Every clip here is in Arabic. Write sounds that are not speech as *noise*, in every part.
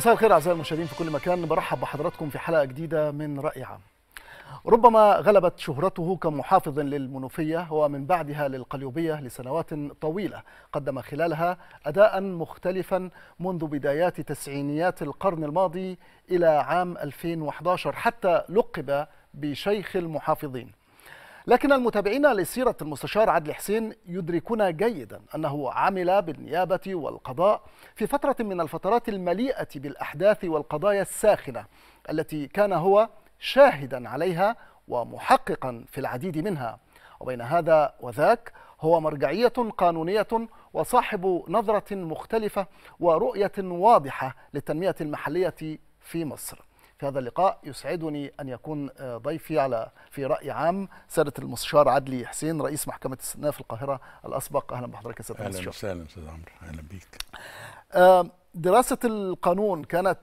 مساء الخير اعزائي المشاهدين في كل مكان برحب بحضراتكم في حلقه جديده من راي عام ربما غلبت شهرته كمحافظ للمنوفية ومن بعدها للقليوبية لسنوات طويلة قدم خلالها أداء مختلفا منذ بدايات تسعينيات القرن الماضي إلى عام 2011 حتى لقب بشيخ المحافظين لكن المتابعين لسيرة المستشار عدل حسين يدركون جيدا أنه عمل بالنيابة والقضاء في فترة من الفترات المليئة بالأحداث والقضايا الساخنة التي كان هو شاهدا عليها ومحققا في العديد منها وبين هذا وذاك هو مرجعية قانونية وصاحب نظرة مختلفة ورؤية واضحة للتنمية المحلية في مصر في هذا اللقاء يسعدني أن يكون آه، ضيفي على في رأي عام سادة المستشار عدلي حسين رئيس محكمة في القاهرة الأسبق أهلا بحضرتك يا سيادة المستشار أهلا وسهلا أستاذ عمرو أهلا بيك آه، دراسة القانون كانت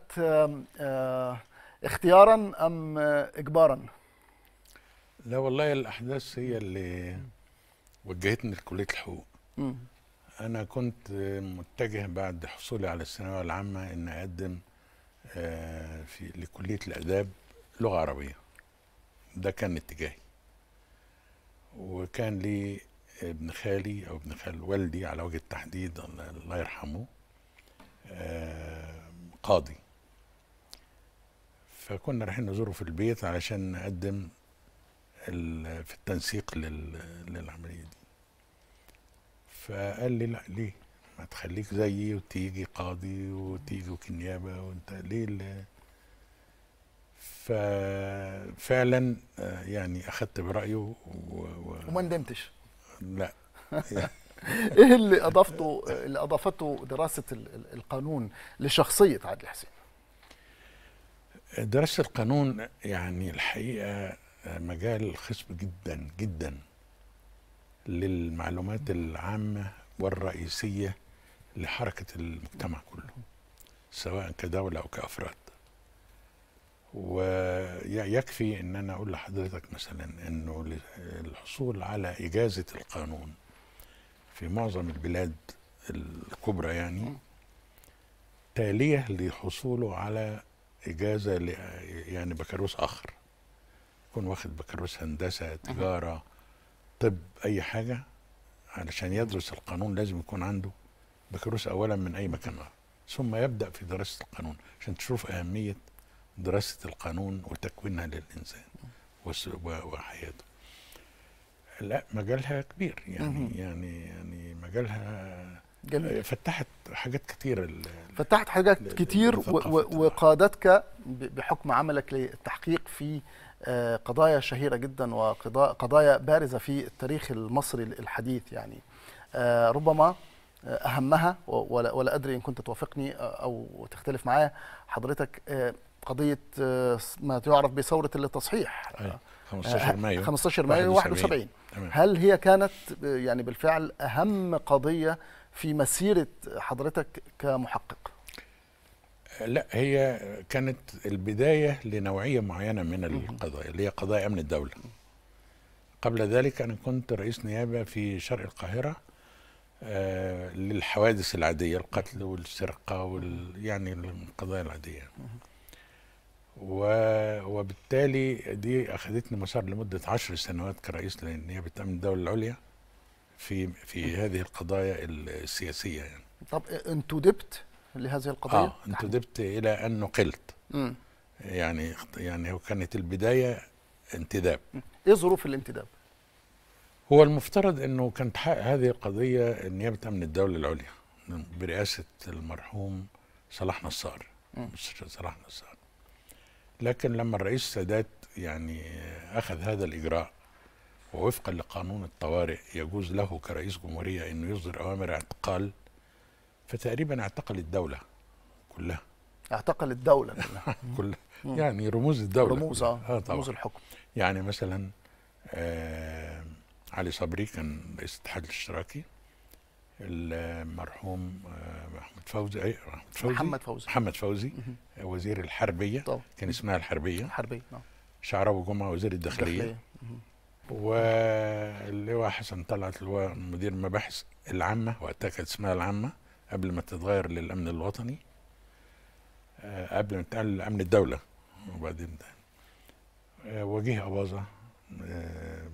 آه، اختيارا أم إجبارا؟ لا والله الأحداث هي اللي وجهتني لكلية الحقوق أنا كنت متجه بعد حصولي على الثانوية العامة إن أقدم آه، في لكليه الاداب لغه عربيه ده كان اتجاهي وكان لي ابن خالي او ابن خال والدي على وجه التحديد الله يرحمه آه، قاضي فكنا رايحين نزوره في البيت علشان نقدم في التنسيق للعمليه دي فقال لي لا ليه ما تخليك زيي وتيجي قاضي وتيجي نيابة وانت ليه اللي ففعلا آه، يعني اخدت برايه و... و... وما ندمتش لا *laughs* ايه اللي اضافته اللي اضافته دراسه القانون لشخصيه عادل حسين دراسه القانون يعني الحقيقه آه، مجال خصب جدا جدا للمعلومات العامه والرئيسيه لحركة المجتمع كله سواء كدولة أو كأفراد ويكفي ان انا اقول لحضرتك مثلا انه الحصول على اجازه القانون في معظم البلاد الكبرى يعني تاليه لحصوله على اجازه يعني بكالوريوس اخر يكون واخد بكالوريوس هندسه تجاره طب اي حاجه علشان يدرس القانون لازم يكون عنده بكالوريوس اولا من اي مكان ثم يبدا في دراسه القانون عشان تشوف اهميه دراسه القانون وتكوينها للانسان وحياته لا مجالها كبير يعني مم. يعني يعني مجالها جميل. فتحت حاجات كتير فتحت حاجات كتير وقادتك بحكم عملك للتحقيق في آه، قضايا شهيرة جدا وقضايا بارزة في التاريخ المصري الحديث يعني آه، ربما اهمها ولا, ادري ان كنت توافقني او تختلف معايا حضرتك آه، قضيه آه، ما تعرف بثوره التصحيح 15 أيوة. آه، مايو 15 مايو 71 هل هي كانت يعني بالفعل اهم قضيه في مسيره حضرتك كمحقق لا هي كانت البدايه لنوعيه معينه من القضايا اللي هي قضايا امن الدوله قبل ذلك انا كنت رئيس نيابه في شرق القاهره آه، للحوادث العادية القتل والسرقة وال يعني القضايا العادية و وبالتالي دي أخذتني مسار لمدة عشر سنوات كرئيس للنيابة بتأمن الدولة العليا في في هذه القضايا السياسية يعني طب انتدبت لهذه القضية؟ اه انتدبت إلى أن نقلت يعني يعني كانت البداية انتداب ايه ظروف الانتداب؟ هو المفترض انه كانت تحقق هذه القضيه النيابه امن الدوله العليا برئاسه المرحوم صلاح نصار مستشار صلاح نصار لكن لما الرئيس السادات يعني اخذ هذا الاجراء ووفقا لقانون الطوارئ يجوز له كرئيس جمهوريه انه يصدر اوامر اعتقال فتقريبا اعتقل الدوله كلها اعتقل الدوله كلها *laughs* كلها يعني رموز الدوله رموز آه،, اه رموز الحكم يعني مثلا آه علي صبري كان رئيس الاتحاد الاشتراكي المرحوم آه، محمد فوزي اي محمد فوزي محمد فوزي محمد فوزي وزير الحربيه طبعا. كان اسمها الحربيه الحربيه نعم شعراوي جمعه وزير الداخليه واللواء حسن طلعت اللي هو مدير المباحث العامه وقتها كانت اسمها العامه قبل ما تتغير للامن الوطني آه، قبل ما تتقال امن الدوله وبعدين آه، وجيه اباظه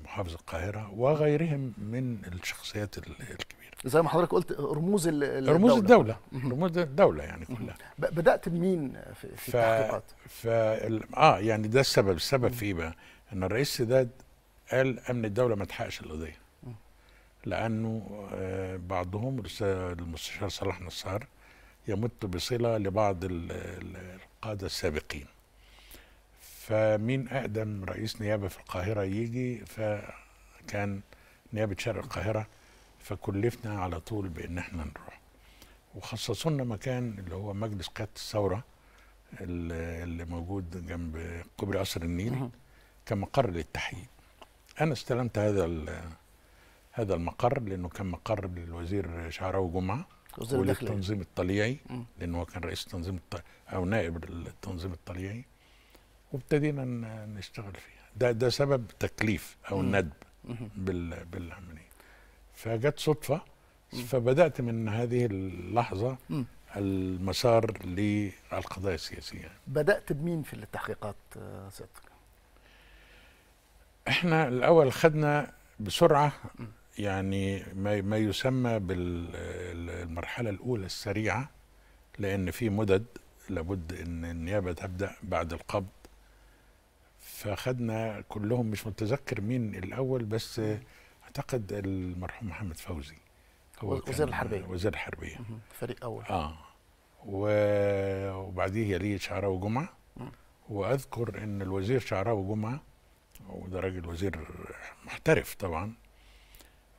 محافظ القاهره وغيرهم من الشخصيات الكبيره زي ما حضرتك قلت رموز الدولة رموز الدولة رموز الدولة يعني كلها بدأت بمين في, ف... التحقيقات؟ ف... اه يعني ده السبب السبب في ايه بقى؟ ان الرئيس السادات قال امن الدولة ما تحققش القضية لانه آه، بعضهم المستشار صلاح نصار يمت بصلة لبعض القادة السابقين فمين اقدم رئيس نيابه في القاهره يجي فكان نيابه شرق القاهره فكلفنا على طول بان احنا نروح وخصصوا لنا مكان اللي هو مجلس قياده الثوره اللي موجود جنب كوبري قصر النيل كمقر للتحقيق انا استلمت هذا هذا المقر لانه كان مقر للوزير شعراوي جمعه وزير وللتنظيم الطليعي لانه هو كان رئيس التنظيم او نائب التنظيم الطليعي وابتدينا نشتغل فيها ده ده سبب تكليف او الندب بالعمليه فجت صدفه فبدات من هذه اللحظه المسار للقضايا السياسيه بدات بمين في التحقيقات سيادتك احنا الاول خدنا بسرعه يعني ما ما يسمى بالمرحله الاولى السريعه لان في مدد لابد ان النيابه تبدا بعد القبض فاخدنا كلهم مش متذكر مين الاول بس اعتقد المرحوم محمد فوزي هو وزير الحربيه وزير الحربيه فريق اول اه وبعديه يليه شعراوي جمعه واذكر ان الوزير شعراوي جمعه وده راجل وزير محترف طبعا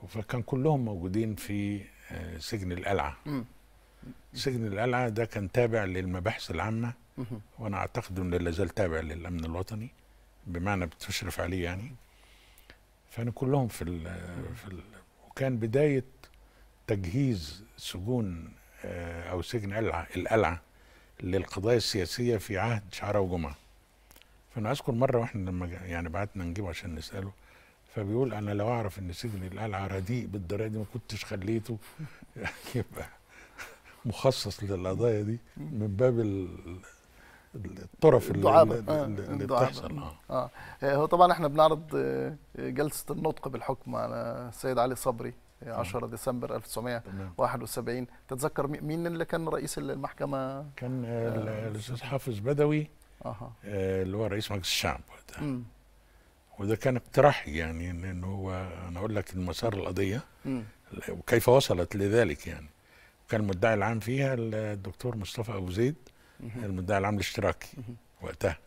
فكان كلهم موجودين في آه، سجن القلعه سجن القلعه ده كان تابع للمباحث العامه وانا اعتقد انه لا زال تابع للامن الوطني بمعنى بتشرف عليه يعني فأنا كلهم في ال في ال وكان بداية تجهيز سجون آه، أو سجن القلعة القلعة للقضايا السياسية في عهد شعراء وجمعة فأنا أذكر مرة وإحنا لما يعني بعتنا نجيبه عشان نسأله فبيقول أنا لو أعرف إن سجن القلعة رديء بالدرجة دي ما كنتش خليته *laughs* يبقى مخصص للقضايا دي من باب الطرف الدعابة. اللي, آه، اللي بتحصل آه. آه. اه هو طبعا احنا بنعرض جلسه النطق بالحكم على السيد علي صبري 10 ديسمبر 1971 تتذكر مين اللي كان رئيس المحكمه كان الاستاذ حافظ بدوي أه. اللي هو رئيس مجلس الشعب وقتها وده كان اقتراحي يعني ان هو انا اقول لك المسار القضيه وكيف وصلت لذلك يعني كان المدعي العام فيها الدكتور مصطفى ابو زيد المدعي العام الاشتراكي وقتها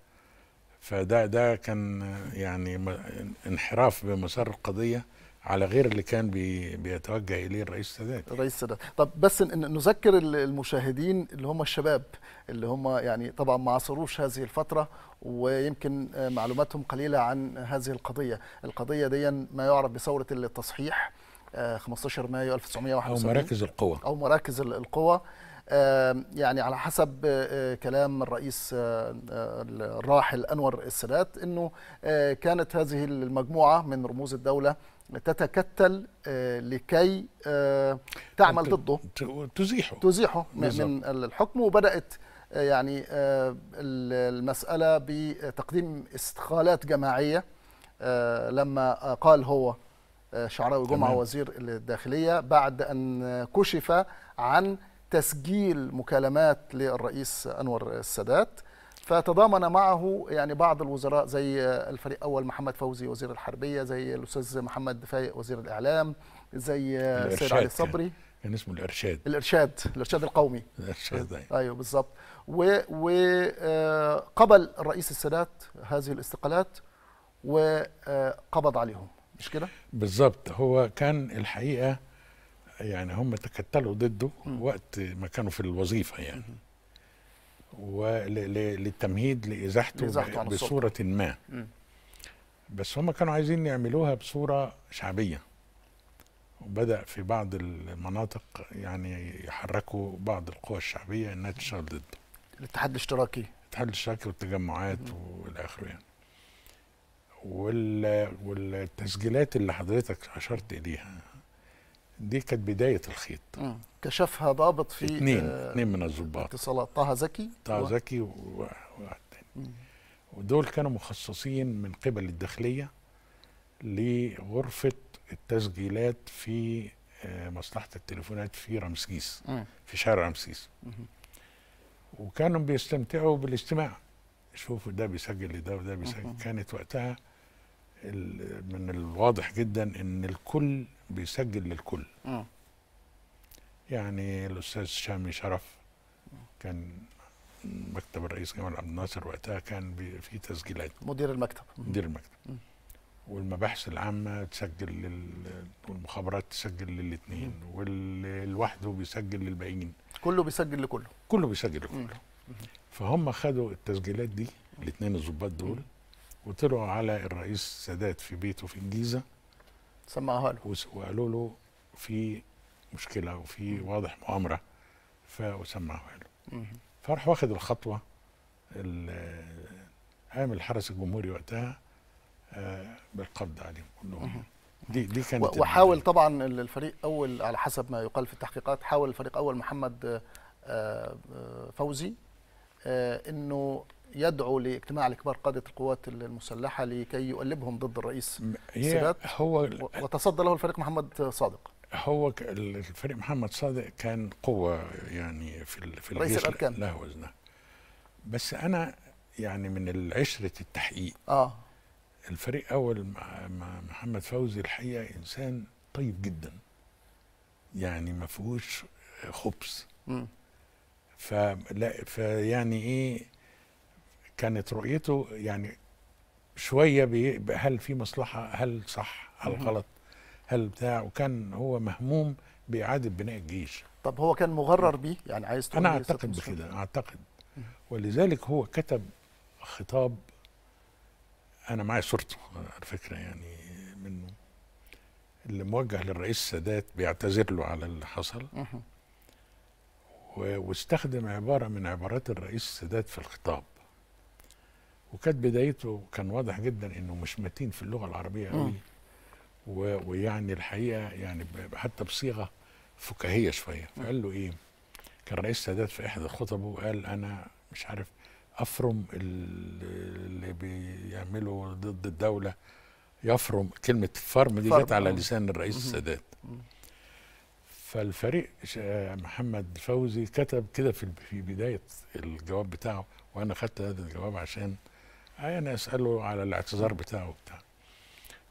فده ده كان يعني انحراف بمسار القضيه على غير اللي كان بي بيتوجه اليه الرئيس السادات الرئيس السادات طب بس نذكر المشاهدين اللي هم الشباب اللي هم يعني طبعا ما عاصروش هذه الفتره ويمكن معلوماتهم قليله عن هذه القضيه القضيه دي ما يعرف بثوره التصحيح 15 آه، مايو 1971 او مراكز القوى او مراكز القوى يعني على حسب آه، آه، كلام الرئيس آه، الراحل أنور السادات أنه كانت هذه المجموعة من رموز الدولة تتكتل لكي تعمل ضده تزيحه تزيحه من الحكم وبدأت يعني المسألة بتقديم استقالات جماعية لما قال هو شعراوي جمعة وزير الداخلية بعد أن كشف عن تسجيل مكالمات للرئيس انور السادات فتضامن معه يعني بعض الوزراء زي الفريق اول محمد فوزي وزير الحربيه زي الاستاذ محمد فايق وزير الاعلام زي السيد علي صبري كان اسمه الارشاد الارشاد الارشاد القومي الارشاد ايوه, أيوه بالظبط وقبل آه، الرئيس السادات هذه الاستقالات وقبض آه، عليهم مش كده بالظبط هو كان الحقيقه يعني هم تكتلوا ضده وقت ما كانوا في الوظيفه يعني وللتمهيد لازاحته بصوره ما بس هم كانوا عايزين يعملوها بصوره شعبيه وبدا في بعض المناطق يعني يحركوا بعض القوى الشعبيه انها تشتغل ضده الاتحاد الاشتراكي الاتحاد الاشتراكي والتجمعات والى اخره يعني والتسجيلات اللي حضرتك اشرت اليها دي كانت بدايه الخيط مم. كشفها ضابط في اثنين اثنين آه، من الضباط اتصالات طه زكي طه زكي وواحد تاني ودول كانوا مخصصين من قبل الداخليه لغرفه التسجيلات في آه، مصلحه التليفونات في رمسيس في شارع رمسيس وكانوا بيستمتعوا بالاستماع شوفوا ده بيسجل لده وده بيسجل كانت وقتها من الواضح جدا ان الكل بيسجل للكل آه. يعني الاستاذ شامي شرف آه. كان مكتب الرئيس جمال عبد الناصر وقتها كان في تسجيلات مدير المكتب مدير المكتب والمباحث العامة تسجل لل... والمخابرات تسجل للاثنين واللي لوحده بيسجل للباقيين كله بيسجل لكله كله بيسجل لكله فهم خدوا التسجيلات دي الاثنين الظباط دول مم. وطلعوا على الرئيس السادات في بيته في الجيزه سمعها له وقالوا له في مشكله وفي واضح مؤامره فسمعها له فراح واخد الخطوه عامل الحرس الجمهوري وقتها آه، بالقبض عليهم كلهم دي دي كانت وحاول طبعا الفريق اول على حسب ما يقال في التحقيقات حاول الفريق اول محمد آه، آه، فوزي انه يدعو لاجتماع لكبار قادة القوات المسلحة لكي يقلبهم ضد الرئيس السادات هو وتصدى له الفريق محمد صادق هو الفريق محمد صادق كان قوة يعني في في رئيس الأركان له وزنها بس أنا يعني من عشرة التحقيق اه الفريق أول مع محمد فوزي الحقيقة إنسان طيب جدا يعني ما فيهوش خبز فلا فيعني إيه كانت رؤيته يعني شويه هل في مصلحه هل صح هل غلط هل بتاع وكان هو مهموم باعاده بناء الجيش طب هو كان مغرر بيه يعني عايز انا اعتقد بكده اعتقد ولذلك هو كتب خطاب انا معايا صورته على فكره يعني منه اللي موجه للرئيس السادات بيعتذر له على اللي حصل واستخدم عباره من عبارات الرئيس السادات في الخطاب وكانت بدايته كان واضح جدا انه مش متين في اللغه العربيه قوي ويعني الحقيقه يعني حتى بصيغه فكاهيه شويه فقال له ايه كان رئيس السادات في احدى خطبه قال انا مش عارف افرم اللي بيعملوا ضد الدوله يفرم كلمه فرم دي جت على آه. لسان الرئيس السادات فالفريق محمد فوزي كتب كده في بدايه الجواب بتاعه وانا خدت هذا الجواب عشان انا اساله على الاعتذار بتاعه وبتاع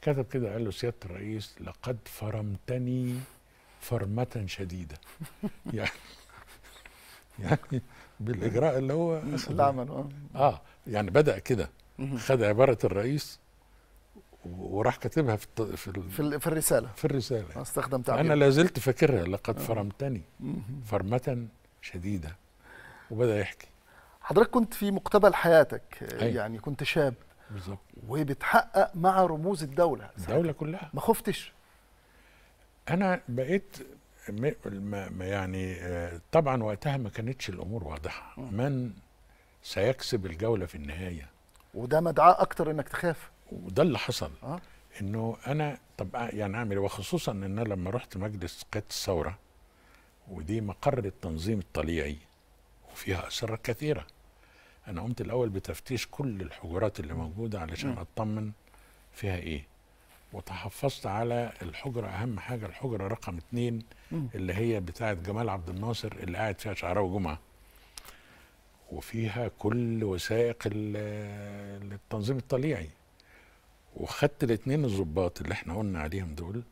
كتب كده قال له سياده الرئيس لقد فرمتني فرمه شديده *laughs* يعني يعني بالاجراء اللي هو العمل اه اه يعني بدا كده خد عباره الرئيس وراح كاتبها في في, في, في الرساله في الرساله آه، استخدم تعبير انا لا زلت فاكرها لقد آه. فرمتني فرمه شديده وبدا يحكي حضرتك كنت في مقتبل حياتك أي. أيوة. يعني كنت شاب بالظبط وبتحقق مع رموز الدوله الدوله كلها ما خفتش انا بقيت م... يعني آه، طبعا وقتها ما كانتش الامور واضحه من سيكسب الجوله في النهايه وده مدعاه اكتر انك تخاف وده اللي حصل أه؟ انه انا طب آه، يعني اعمل إيه؟ وخصوصا ان انا لما رحت مجلس قياده الثوره ودي مقر التنظيم الطليعي وفيها أسرة كثيره انا قمت الاول بتفتيش كل الحجرات اللي موجوده علشان اطمن فيها ايه وتحفظت على الحجره اهم حاجه الحجره رقم اتنين اللي هي بتاعه جمال عبد الناصر اللي قاعد فيها شعراوي جمعه وفيها كل وثائق التنظيم الطليعي وخدت الاثنين الظباط اللي احنا قلنا عليهم دول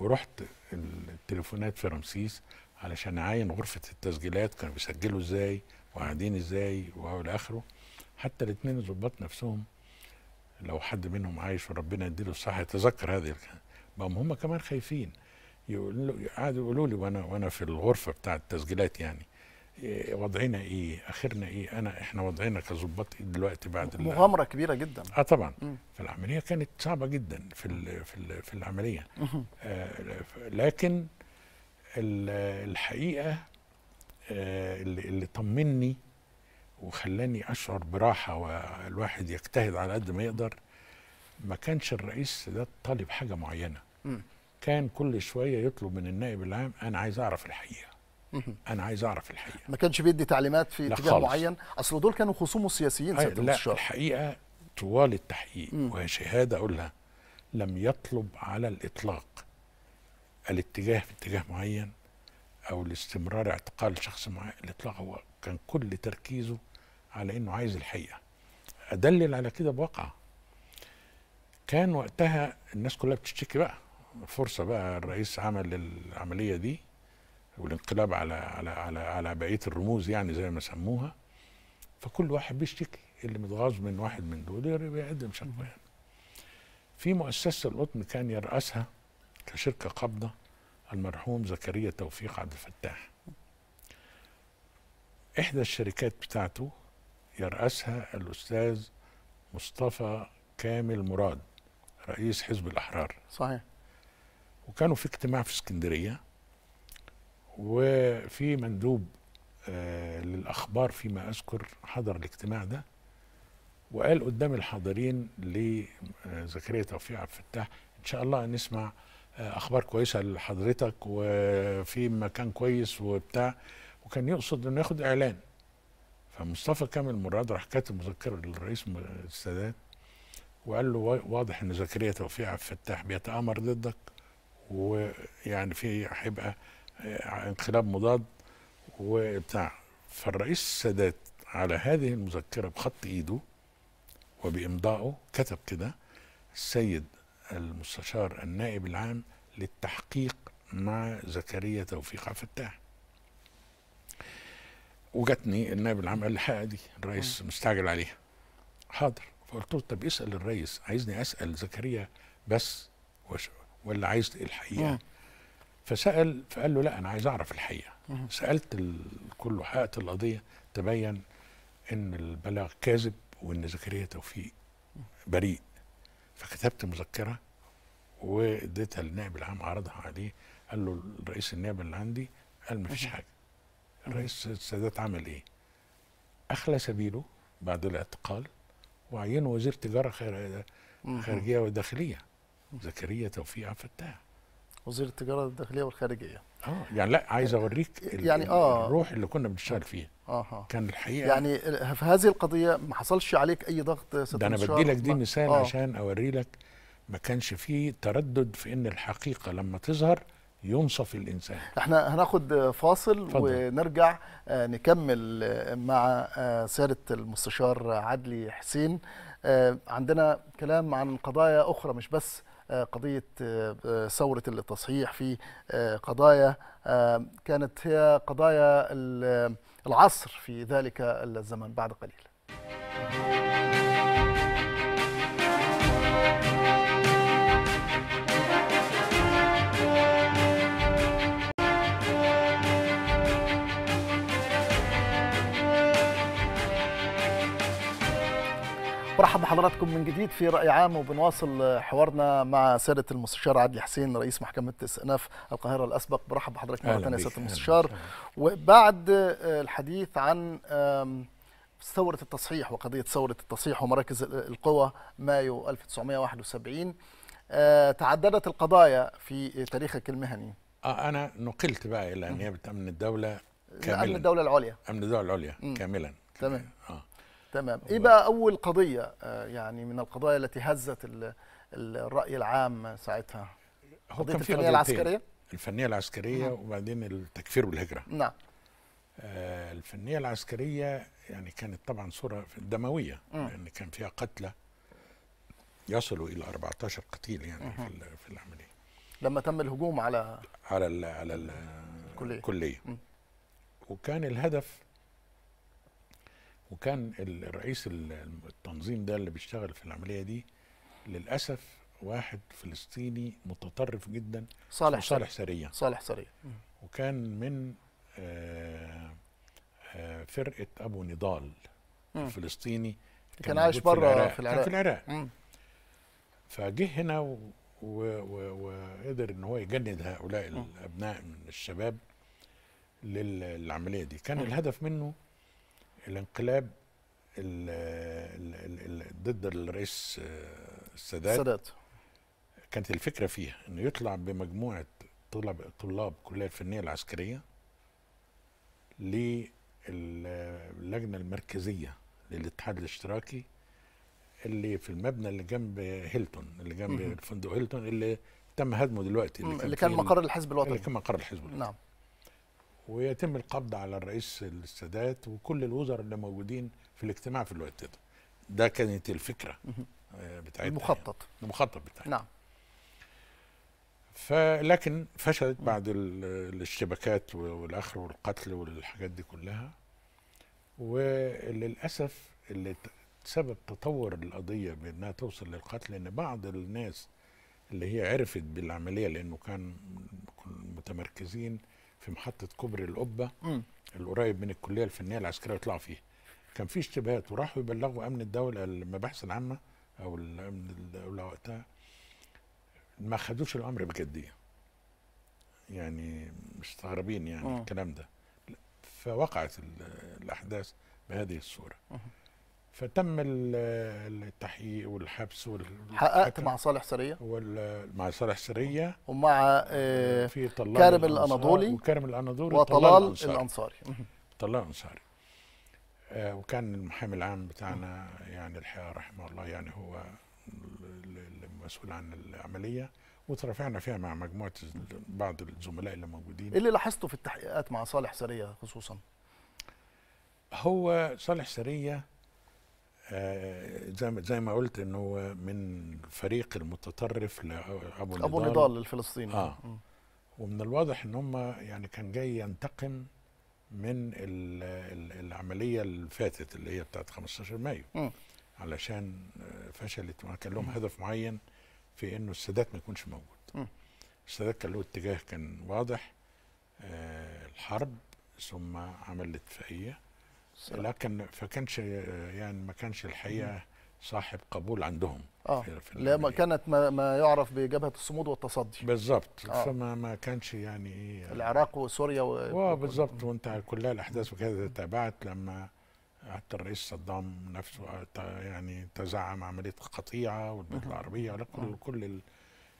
ورحت التليفونات في رمسيس علشان اعاين غرفه التسجيلات كانوا بيسجلوا ازاي وقاعدين ازاي والى اخره حتى الاثنين الظباط نفسهم لو حد منهم عايش وربنا يديله الصحه يتذكر هذه بقوا هم كمان خايفين يقول قعدوا يقولوا لي وانا وانا في الغرفه بتاع التسجيلات يعني إيه، وضعنا ايه اخرنا ايه انا احنا وضعنا كظباط ايه دلوقتي بعد مغامره كبيره جدا اه طبعا في فالعمليه كانت صعبه جدا في الـ في الـ في العمليه آه لكن الحقيقه آه، اللي طمني وخلاني اشعر براحه والواحد يجتهد على قد ما يقدر ما كانش الرئيس ده طالب حاجه معينه م. كان كل شويه يطلب من النائب العام انا عايز اعرف الحقيقه م. انا عايز اعرف الحقيقه ما كانش بيدي تعليمات في اتجاه معين اصل دول كانوا خصومه السياسيين سياده لا الشهر. الحقيقه طوال التحقيق وهي شهاده اقولها لم يطلب على الاطلاق الاتجاه في اتجاه معين او الاستمرار اعتقال شخص مع الاطلاق هو كان كل تركيزه على انه عايز الحقيقه ادلل على كده بواقعه كان وقتها الناس كلها بتشتكي بقى فرصه بقى الرئيس عمل العمليه دي والانقلاب على على على على بقيه الرموز يعني زي ما سموها فكل واحد بيشتكي اللي متغاظ من واحد من دول بيقدم شكوى يعني. في مؤسسه القطن كان يرأسها كشركه قابضه المرحوم زكريا توفيق عبد الفتاح إحدى الشركات بتاعته يرأسها الأستاذ مصطفى كامل مراد رئيس حزب الأحرار صحيح وكانوا في اجتماع في اسكندرية وفي مندوب آه للأخبار فيما أذكر حضر الاجتماع ده وقال قدام الحاضرين لزكريا آه، توفيق عبد الفتاح إن شاء الله نسمع اخبار كويسه لحضرتك وفي مكان كويس وبتاع وكان يقصد انه ياخد اعلان فمصطفى كامل مراد راح كاتب مذكره للرئيس السادات وقال له واضح ان زكريا توفيق عبد الفتاح بيتامر ضدك ويعني في هيبقى آه، انقلاب مضاد وبتاع فالرئيس السادات على هذه المذكره بخط ايده وبامضائه كتب كده السيد المستشار النائب العام للتحقيق مع زكريا توفيق عبد الفتاح وجاتني النائب العام قال لي الحقيقه دي الرئيس مستعجل عليها حاضر فقلت له طب اسال الرئيس عايزني اسال زكريا بس ولا عايز الحقيقه مم. فسال فقال له لا انا عايز اعرف الحقيقه مم. سالت كله حققت القضيه تبين ان البلاغ كاذب وان زكريا توفيق بريء فكتبت مذكره واديتها للنائب العام عرضها عليه قال له الرئيس النائب اللي عندي قال ما فيش حاجه الرئيس السادات عمل ايه اخلى سبيله بعد الاعتقال وعينه وزير تجاره خارجيه وداخليه زكريا توفيق فتاح وزير التجاره الداخليه والخارجيه اه يعني لا عايز يعني اوريك يعني آه الروح اللي كنا بنشتغل فيها آه،, آه كان الحقيقه يعني في هذه القضيه ما حصلش عليك اي ضغط ده انا بدي لك دي مثال آه عشان اوري لك ما كانش فيه تردد في ان الحقيقه لما تظهر ينصف الانسان احنا هناخد فاصل فضل. ونرجع آه، نكمل آه، مع آه، سياده المستشار عدلي حسين عندنا كلام عن قضايا اخرى مش بس قضية ثورة التصحيح في قضايا كانت هي قضايا العصر في ذلك الزمن بعد قليل. بحضراتكم من جديد في رأي عام وبنواصل حوارنا مع ساده المستشار عادل حسين رئيس محكمة استئناف القاهرة الأسبق برحب بحضرتك مرة ثانية سيادة المستشار وبعد آه، الحديث عن ثورة التصحيح وقضية ثورة التصحيح ومراكز القوى مايو 1971 آه، تعددت القضايا في تاريخك المهني آه، أنا نقلت بقى إلى نيابة أمن الدولة كاملا أمن الدولة العليا أمن الدولة العليا كاملا تمام آه. تمام ايه بقى اول قضيه آه، يعني من القضايا التي هزت الراي العام ساعتها هو كان الفنيه العسكريه الفنيه العسكريه نعم. وبعدين التكفير والهجره نعم آه الفنيه العسكريه يعني كانت طبعا صوره دمويه مم. لان كان فيها قتلى يصلوا الى 14 قتيل يعني مم. في في العمليه لما تم الهجوم على على ال على ال الكليه, الكلية. وكان الهدف وكان الرئيس التنظيم ده اللي بيشتغل في العمليه دي للاسف واحد فلسطيني متطرف جدا صالح صالح سريع صالح سريع وكان من آه، آه، فرقه ابو نضال الفلسطيني كان, كان عايش بره في العراق كان في العراق فجه هنا وقدر ان هو يجند هؤلاء الابناء من الشباب للعمليه دي كان الهدف منه الانقلاب ضد الرئيس السادات آه، السادات كانت الفكره فيها انه يطلع بمجموعه طلاب طلاب كليه الفنيه العسكريه للجنه المركزيه للاتحاد الاشتراكي اللي في المبنى اللي جنب هيلتون اللي جنب فندق هيلتون اللي تم هدمه دلوقتي اللي, اللي كان مقر الحزب الوطني اللي كان مقر الحزب الوطني نعم ويتم القبض على الرئيس السادات وكل الوزراء اللي موجودين في الاجتماع في الوقت ده ده كانت الفكره آه، بتاعتنا المخطط يعني. المخطط بتاعنا نعم فلكن فشلت بعد الاشتباكات والاخر والقتل والحاجات دي كلها وللاسف اللي سبب تطور القضيه بانها توصل للقتل ان بعض الناس اللي هي عرفت بالعمليه لانه كان متمركزين في محطه كوبري القبه القريب من الكليه الفنيه العسكريه يطلعوا فيها كان في اشتباهات وراحوا يبلغوا امن الدوله المباحث العامه او الامن الدوله وقتها ما خدوش الامر بجديه يعني مستغربين يعني أوه. الكلام ده فوقعت الاحداث بهذه الصوره أوه. فتم التحقيق والحبس حققت مع صالح سريه مع صالح سريه ومع آه، آه، في طلال كارم الاناضولي وكارم الاناضولي وطلال الانصاري طلال الانصاري آه وكان المحامي العام بتاعنا يعني الحقيقه رحمه الله يعني هو المسؤول عن العمليه وترافعنا فيها مع مجموعه بعض الزملاء اللي موجودين إيه اللي لاحظته في التحقيقات مع صالح سريه خصوصا هو صالح سريه آه، زي ما زي ما قلت انه هو من فريق المتطرف لابو النضال ابو النضال الفلسطيني اه م. ومن الواضح ان هم يعني كان جاي ينتقم من العمليه اللي العمليه اللي هي بتاعت 15 مايو م. علشان آه، فشلت وكان لهم هدف معين في انه السادات ما يكونش موجود السادات كان له اتجاه كان واضح آه الحرب ثم عمل الاتفاقيه لكن فكانش يعني ما كانش الحقيقه صاحب قبول عندهم اه في ما كانت ما, ما يعرف بجبهه الصمود والتصدي بالظبط آه. فما ما كانش يعني العراق وسوريا و... آه، بالظبط وانت كلها الاحداث وكذا تابعت لما حتى الرئيس صدام نفسه آه، يعني تزعم عمليه القطيعه والبلاد العربيه كل كل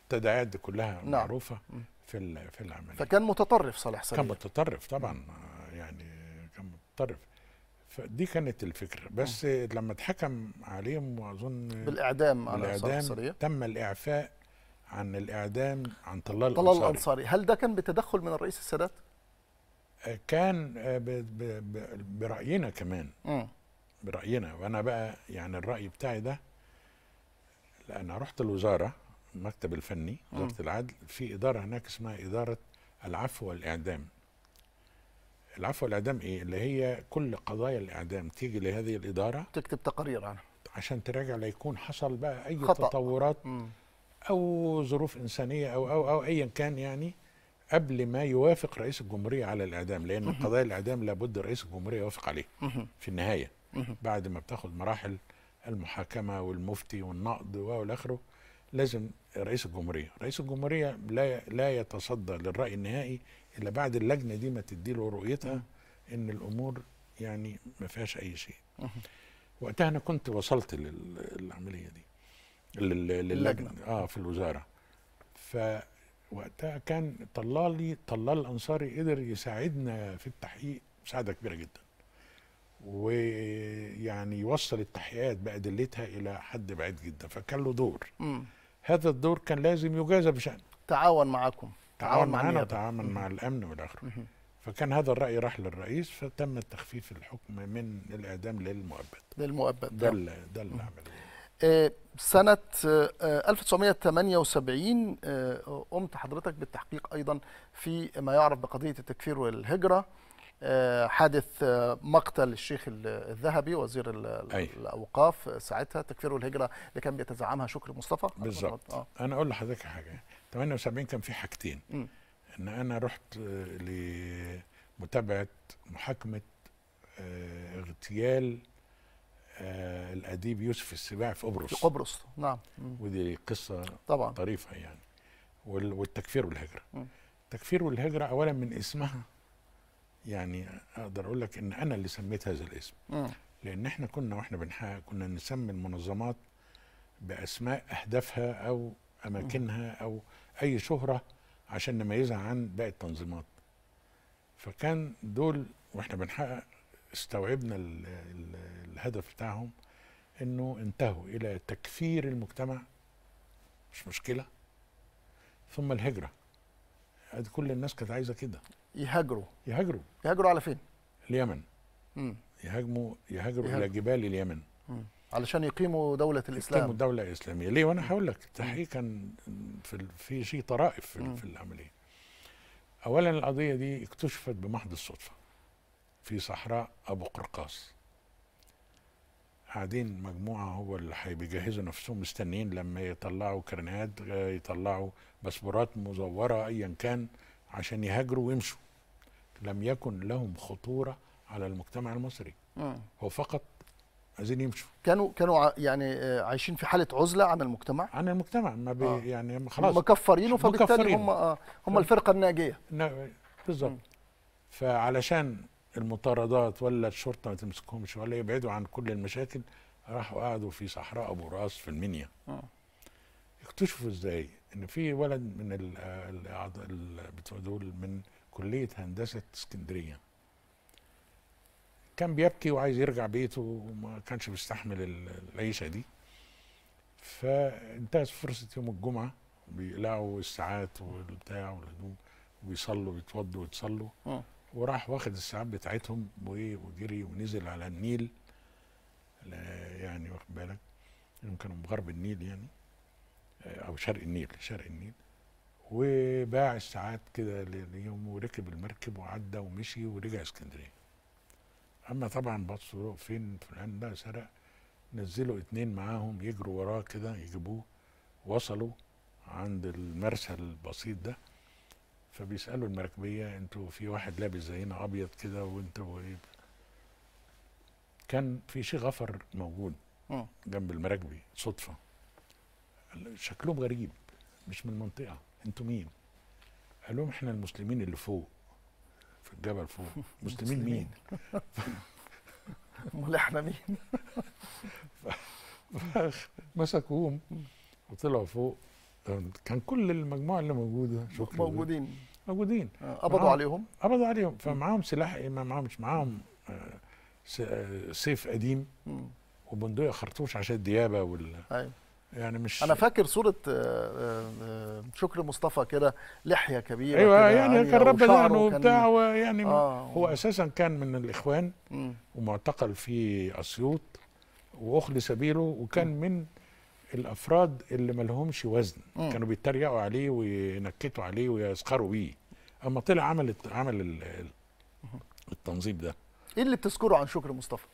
التداعيات دي كلها نعم. معروفه في في العمليه فكان متطرف صالح سليم كان متطرف طبعا آه، يعني كان متطرف فدي كانت الفكره بس م. لما اتحكم عليهم واظن بالاعدام على بالاعدام تم الاعفاء عن الاعدام عن طلال, الانصاري طلال الانصاري هل ده كان بتدخل من الرئيس السادات آه، كان آه، براينا كمان م. براينا وانا بقى يعني الراي بتاعي ده لان رحت الوزاره المكتب الفني وزاره العدل في اداره هناك اسمها اداره العفو والاعدام العفو الاعدام ايه اللي هي كل قضايا الاعدام تيجي لهذه الاداره تكتب تقارير عنها عشان تراجع ليكون حصل بقى اي خطأ. تطورات م. او ظروف انسانيه او او او ايا كان يعني قبل ما يوافق رئيس الجمهوريه على الاعدام لان قضايا الاعدام لابد رئيس الجمهوريه يوافق عليه في النهايه بعد ما بتاخد مراحل المحاكمه والمفتي والنقد والى اخره لازم رئيس الجمهوريه، رئيس الجمهوريه لا لا يتصدى للراي النهائي الا بعد اللجنه دي ما تدي له رؤيتها ان الامور يعني ما فيهاش اي شيء. وقتها انا كنت وصلت للعمليه دي للجنه اه في الوزاره. فوقتها كان طلالي طلال الانصاري قدر يساعدنا في التحقيق مساعده كبيره جدا. ويعني يوصل التحقيقات بادلتها الى حد بعيد جدا فكان له دور. م. هذا الدور كان لازم يجازى بشأنه تعاون معكم تعاون معنا وتعاون مع الأمن والآخر فكان هذا الرأي راح للرئيس فتم تخفيف الحكم من الإعدام للمؤبد للمؤبد ده اللي ده اللي آه، سنة 1978 آه، آه، قمت حضرتك بالتحقيق أيضا في ما يعرف بقضية التكفير والهجرة آه، حادث آه، مقتل الشيخ الذهبي وزير الاوقاف آه، ساعتها تكفير والهجره اللي كان بيتزعمها شكر مصطفى بالظبط آه. انا اقول لحضرتك حاجه 78 كان في حاجتين م. ان انا رحت لمتابعه محاكمه اغتيال الاديب يوسف السباع في قبرص في قبرص نعم ودي قصه طبعا طريفه يعني والتكفير والهجره م. التكفير والهجره اولا من اسمها يعني اقدر اقول لك ان انا اللي سميت هذا الاسم آه. لان احنا كنا واحنا بنحقق كنا نسمي المنظمات باسماء اهدافها او اماكنها او اي شهره عشان نميزها عن باقي التنظيمات فكان دول واحنا بنحقق استوعبنا الـ الـ الهدف بتاعهم انه انتهوا الى تكفير المجتمع مش مشكله ثم الهجره ادي كل الناس كانت عايزه كده يهاجروا يهاجروا يهاجروا على فين؟ اليمن يهاجموا يهاجروا الى جبال اليمن مم. علشان يقيموا دولة الإسلام يقيموا الدولة الإسلامية ليه وأنا هقول لك التحقيق كان في في شيء طرائف في, في العملية أولا القضية دي اكتشفت بمحض الصدفة في صحراء أبو قرقاص قاعدين مجموعة هو اللي هيجهزوا نفسهم مستنيين لما يطلعوا كرنات يطلعوا باسبورات مزورة أيا كان عشان يهاجروا ويمشوا لم يكن لهم خطوره على المجتمع المصري مم. آه. هو فقط عايزين يمشوا كانوا كانوا يعني آه، عايشين في حاله عزله عن المجتمع عن المجتمع ما بي آه. يعني خلاص مكفرينه فبالتالي هم آه، هم الفرقه الناجيه بالظبط فعلشان المطاردات ولا الشرطه ما تمسكهمش ولا يبعدوا عن كل المشاكل راحوا قعدوا في صحراء ابو راس في المنيا آه. اكتشفوا ازاي ان في ولد من الاعضاء بتوع دول من كليه هندسه اسكندريه كان بيبكي وعايز يرجع بيته وما كانش بيستحمل العيشه دي فانتهت فرصه يوم الجمعه بيقلعوا الساعات والبتاع والهدوم وبيصلوا بيتوضوا ويتصلوا اه. وراح واخد الساعات بتاعتهم وجري ونزل على النيل يعني واخد بالك كانوا بغرب النيل يعني او شرق النيل شرق النيل وباع الساعات كده ليوم وركب المركب وعدى ومشي ورجع اسكندريه اما طبعا بصوا فين فلان ده سرق نزلوا اتنين معاهم يجروا وراه كده يجيبوه وصلوا عند المرسى البسيط ده فبيسالوا المركبيه انتوا في واحد لابس زينا ابيض كده وانتوا إيه؟ كان في شيء غفر موجود آه. جنب المراكبي صدفه شكلهم غريب مش من المنطقه انتوا مين قال لهم احنا المسلمين اللي فوق في الجبل فوق *laughs* مسلمين مين *laughs* امال احنا مين *laughs* مسكوهم وطلعوا فوق كان كل المجموعه اللي موجوده شكرا موجودين موجودين آه، قبضوا عليهم قبضوا عليهم فمعاهم سلاح ايه ما معاهمش معاهم آه، آه، سيف قديم وبندقيه خرطوش عشان الديابه وال أيوه. يعني مش انا فاكر صوره آه، آه، شكر مصطفى كده لحيه كبيره ايوه يعني أيوة، كان رب وبتاع يعني آه هو اساسا كان من الاخوان ومعتقل في اسيوط واخلي سبيله وكان م. من الافراد اللي ما لهمش وزن م. كانوا بيتريقوا عليه وينكتوا عليه ويسخروا بيه اما طلع عمل عمل التنظيم ده ايه اللي بتذكره عن شكر مصطفى؟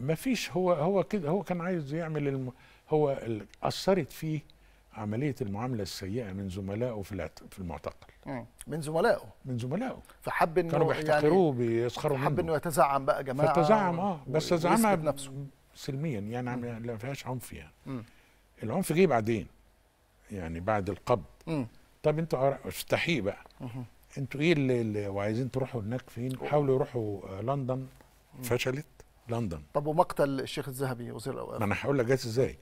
ما فيش هو هو كده هو كان عايز يعمل الم... هو اللي اثرت فيه عمليه المعامله السيئه من زملائه في في المعتقل من زملائه من زملائه فحب انه كانوا يعني بيحتقروه يعني بيسخروا منه حب انه يتزعم بقى جماعه فتزعم اه بس تزعمها بنفسه سلميا يعني ما فيهاش عنف يعني م. العنف جه بعدين يعني بعد القبض م. طب انتوا استحي بقى انتوا ايه اللي, اللي وعايزين تروحوا هناك فين حاولوا يروحوا آه، لندن فشلت لندن طب ومقتل الشيخ الذهبي وزير الاوقاف ما انا هقول لك جات ازاي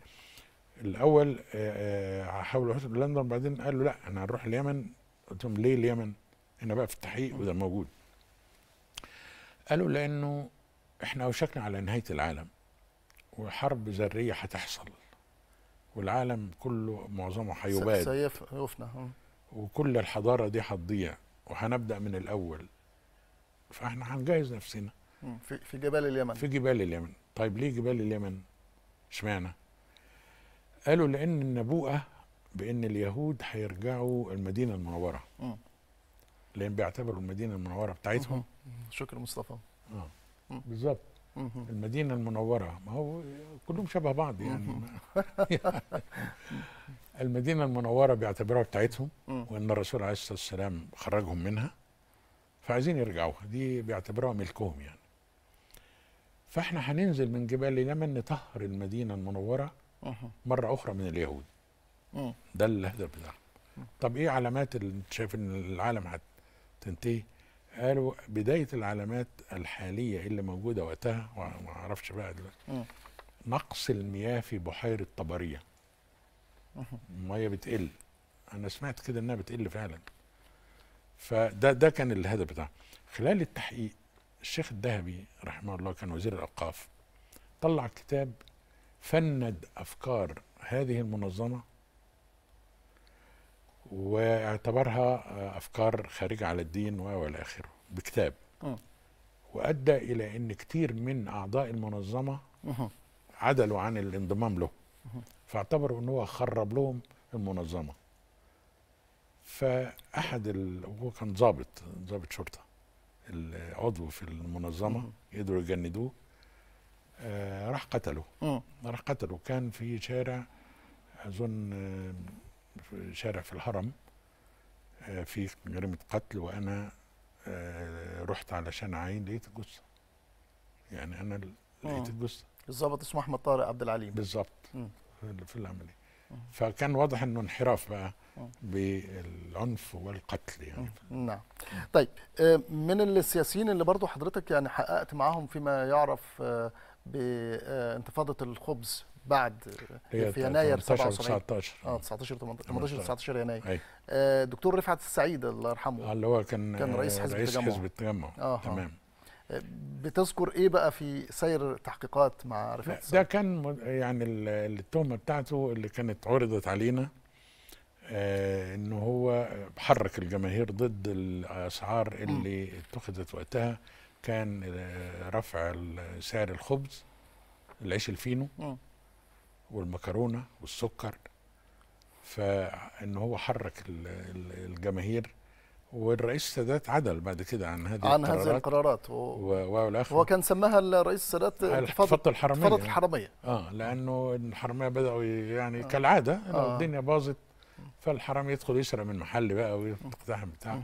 الاول آه، آه، هحاول احط لندن وبعدين قال له لا انا هنروح اليمن قلت لهم ليه اليمن؟ هنا بقى في التحقيق وده موجود. قالوا لانه احنا اوشكنا على نهايه العالم وحرب ذريه هتحصل والعالم كله معظمه هيباد سيفنا اه. وكل الحضاره دي هتضيع وهنبدا من الاول فاحنا هنجهز نفسنا في في جبال اليمن في جبال اليمن طيب ليه جبال اليمن اشمعنى قالوا لان النبوءه بان اليهود هيرجعوا المدينه المنوره اه. لان بيعتبروا المدينه المنوره بتاعتهم شكر مصطفى اه, اه. بالظبط المدينه المنوره ما هو كلهم شبه بعض يعني *laughs* المدينه المنوره بيعتبروها بتاعتهم اه. وان الرسول عليه الصلاه والسلام خرجهم منها فعايزين يرجعوها دي بيعتبروها ملكهم يعني فاحنا هننزل من جبال اليمن نطهر المدينه المنوره مره اخرى من اليهود أه. ده الهدف بتاعهم طب ايه علامات اللي انت شايف ان العالم هتنتهي قالوا بدايه العلامات الحاليه اللي موجوده وقتها وما اعرفش بقى دلوقتي أه. نقص المياه في بحيره طبريه المياه بتقل انا سمعت كده انها بتقل فعلا فده ده كان الهدف بتاعه خلال التحقيق الشيخ الذهبي رحمه الله كان وزير الاوقاف طلع كتاب فند افكار هذه المنظمه واعتبرها افكار خارجه على الدين والى اخره بكتاب آه. وادى الى ان كتير من اعضاء المنظمه عدلوا عن الانضمام له فاعتبروا ان هو خرب لهم المنظمه فاحد ال... هو كان ضابط ضابط شرطه عضو في المنظمه قدروا يجندوه راح قتله اه راح قتله كان في شارع اظن في آه، شارع في الهرم آه، في جريمه قتل وانا آه، رحت علشان اعين لقيت الجثه يعني انا لقيت الجثه الظابط اسمه احمد طارق عبد العليم بالظبط في العمليه فكان واضح انه انحراف بقى بالعنف والقتل يعني نعم طيب من السياسيين اللي برضو حضرتك يعني حققت معاهم فيما يعرف بانتفاضه آه، الخبز بعد في يناير 19 اه 19 18 19 يناير ايوه دكتور رفعت السعيد الله يرحمه آه، اللي هو كان كان رئيس حزب رئيس التجمع حزب التجمع آه تمام بتذكر ايه بقى في سير تحقيقات مع رفعت السعيد؟ ده كان يعني التهمه بتاعته اللي كانت عرضت علينا آه ان هو حرك الجماهير ضد الاسعار اللي اتخذت وقتها كان رفع سعر الخبز العيش الفينو والمكرونه والسكر فان هو حرك الجماهير والرئيس السادات عدل بعد كده عن هذه عن القرارات هذه القرارات و... و... هو كان سماها الرئيس السادات الحفاظة الحرمية الحفاظة الحرمية اه لانه الحرمية بداوا يعني آه. كالعادة آه. الدنيا باظت فالحرامي يدخل يسرق من محل بقى ويقتحم بتاعه آه.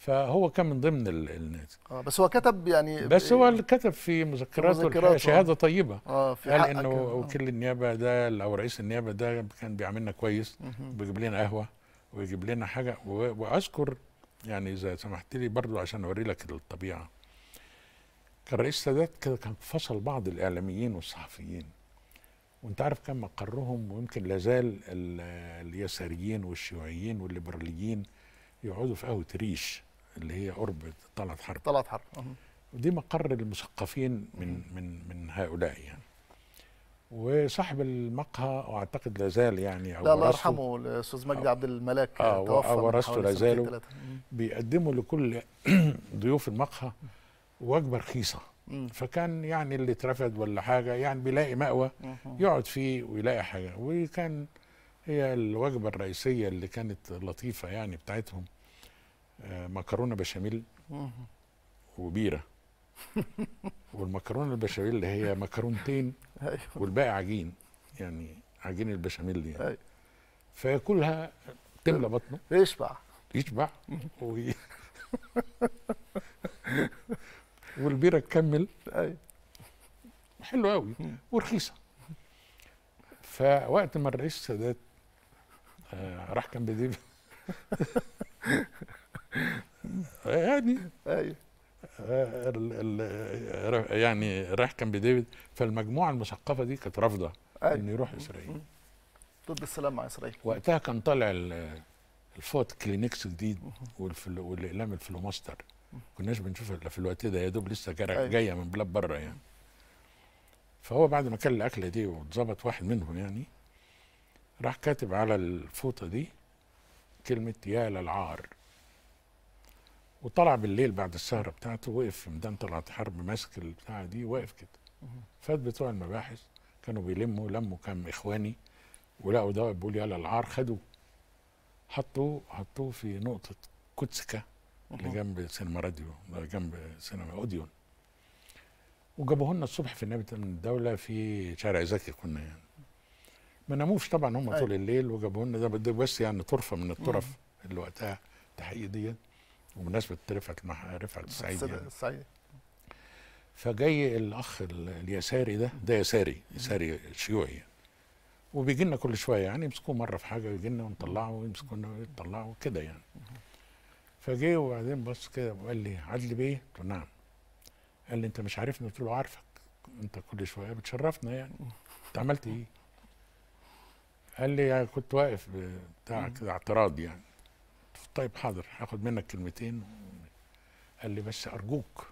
فهو كان من ضمن الناس اه بس هو كتب يعني بس هو اللي كتب في مذكراته مذكرات آه. شهاده طيبه اه في قال انه آه. وكيل النيابه ده او رئيس النيابه ده كان بيعاملنا كويس بيجيب لنا قهوه ويجيب لنا حاجه واذكر يعني اذا سمحت لي برضو عشان اوري لك الطبيعه كان رئيس السادات كده كان فصل بعض الاعلاميين والصحفيين وانت عارف كان مقرهم ويمكن لازال اليساريين والشيوعيين والليبراليين يقعدوا في قهوه ريش اللي هي قرب طلعت حرب طلعت حرب ودي مقر المثقفين من من من هؤلاء يعني وصاحب المقهى واعتقد لا زال يعني او لا الله يرحمه الاستاذ مجدي آه. عبد الملاك آه توفى او آه، ورثته لا بيقدموا لكل *clears throat* ضيوف المقهى وجبه رخيصه فكان يعني اللي اترفد ولا حاجه يعني بيلاقي مأوى يقعد فيه ويلاقي حاجه وكان هي الوجبه الرئيسيه اللي كانت لطيفه يعني بتاعتهم آه، مكرونه بشاميل وبيره *laughs* والمكرونه البشاميل اللي هي مكرونتين أيوه. والباقي عجين يعني عجين البشاميل دي يعني. أيوه. فياكلها تملى بطنه يشبع يشبع *laughs* وي... والبيره تكمل أيوه. حلو قوي ورخيصه فوقت ما الرئيس السادات آه راح كان بديب *laughs* آه، يعني ايوه آه، يعني راح كان بديفيد فالمجموعه المثقفه دي كانت رافضه أيوة. انه يروح اسرائيل ضد السلام مع اسرائيل وقتها كان طالع الفوت كلينكس جديد والاقلام الفلوماستر كناش بنشوفها الا في الوقت ده يا دوب لسه أيوة. جايه من بلاد بره يعني فهو بعد ما كان الاكله دي واتظبط واحد منهم يعني راح كاتب على الفوطه دي كلمه يا للعار وطلع بالليل بعد السهره بتاعته وقف في ميدان طلعت حرب ماسك البتاعه دي واقف كده فات بتوع المباحث كانوا بيلموا لموا كام اخواني ولقوا ده بيقول يلا العار خدوه حطوه حطوه في نقطه كوتسكا اللي جنب سينما راديو جنب سينما اوديون وجابوه لنا الصبح في نيابه الدوله في شارع زكي كنا يعني ما ناموش طبعا هم طول أيوة. الليل وجابوه لنا ده بس يعني طرفه من الطرف اللي وقتها التحقيق ديت ومناسبة رفعت رفعت السعيد يعني. السعيد فجاي الاخ اليساري ده ده يساري يساري شيوعي يعني. وبيجي لنا كل شويه يعني يمسكوه مره في حاجه ويجي لنا ونطلعه ويمسكونا ويطلعه كده يعني فجه وبعدين بص كده وقال لي عدلي بيه؟ قلت له نعم قال لي انت مش عارفني؟ قلت له عارفك انت كل شويه بتشرفنا يعني انت عملت ايه؟ قال لي يعني كنت واقف بتاع كده اعتراض يعني طيب حاضر هاخد منك كلمتين قال لي بس ارجوك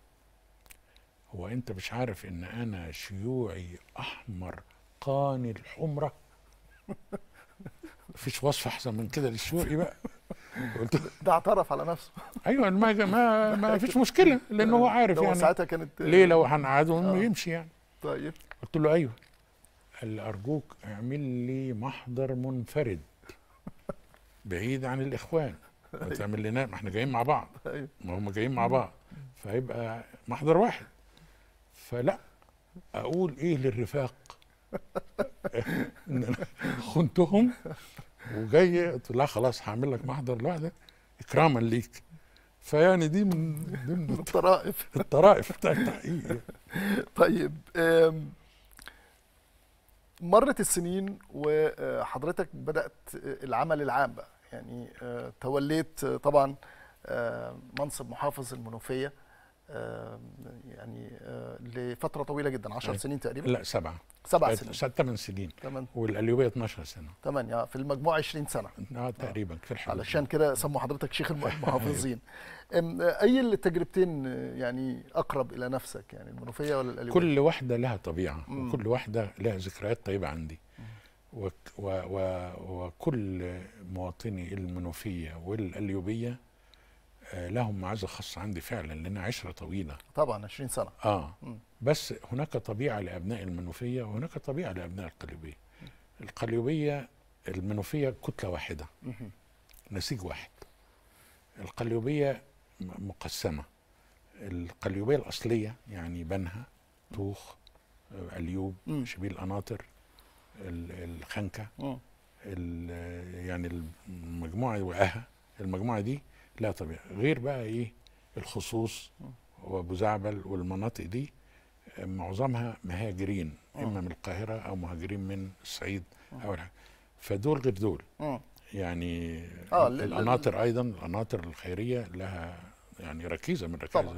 هو انت مش عارف ان انا شيوعي احمر قاني الحمره *laughs* مفيش وصف احسن من كده للشيوعي بقى قلت ده اعترف على نفسه ايوه ما ما ما فيش مشكله لان هو عارف يعني ساعتها كانت ليه لو هنقعدهم آه. يمشي يعني طيب قلت له ايوه قال لي ارجوك اعمل لي محضر منفرد بعيد عن الاخوان هتعمل أيوه. لنا ما احنا جايين مع بعض أيوه. ما هم جايين مع بعض فهيبقى محضر واحد فلا اقول ايه للرفاق ان *laughs* انا خنتهم وجاي قلت لا خلاص هعمل لك محضر لوحدك اكراما ليك فيعني دي من ضمن *laughs* الطرائف الطرائف بتاع التحقيق طيب مرت السنين وحضرتك بدات العمل العام بقى يعني آه، توليت آه، طبعا آه، منصب محافظ المنوفيه يعني لفتره طويله جدا 10 إيه. سنين تقريبا لا سبعه سبع سنين ثمان سنين والقليوبيه 12 سنه 8 في المجموع 20 سنه اه تقريبا في الحمد علشان كده سموا حضرتك شيخ *laughs* المحافظين اي التجربتين يعني اقرب الى نفسك يعني المنوفيه ولا القليوبيه كل واحده لها طبيعه وكل واحده لها ذكريات طيبه عندي وكل مواطني المنوفية والأليوبية آه، لهم معزة خاصة عندي فعلا لأن عشرة طويلة طبعا 20 سنة آه بس هناك طبيعة لأبناء المنوفية وهناك طبيعة لأبناء القليوبية القليوبية المنوفية كتلة واحدة نسيج واحد القليوبية مقسمة القليوبية الأصلية يعني بنها توخ آه، اليوب شبيل قناطر الخنكه يعني المجموعه وقاها المجموعه دي لا طبيعي غير بقى ايه الخصوص وابو زعبل والمناطق دي معظمها مهاجرين أوه. اما من القاهره او مهاجرين من الصعيد او حاجه فدول غير دول أوه. يعني آه، القناطر ايضا القناطر الخيريه لها يعني ركيزه من ركائز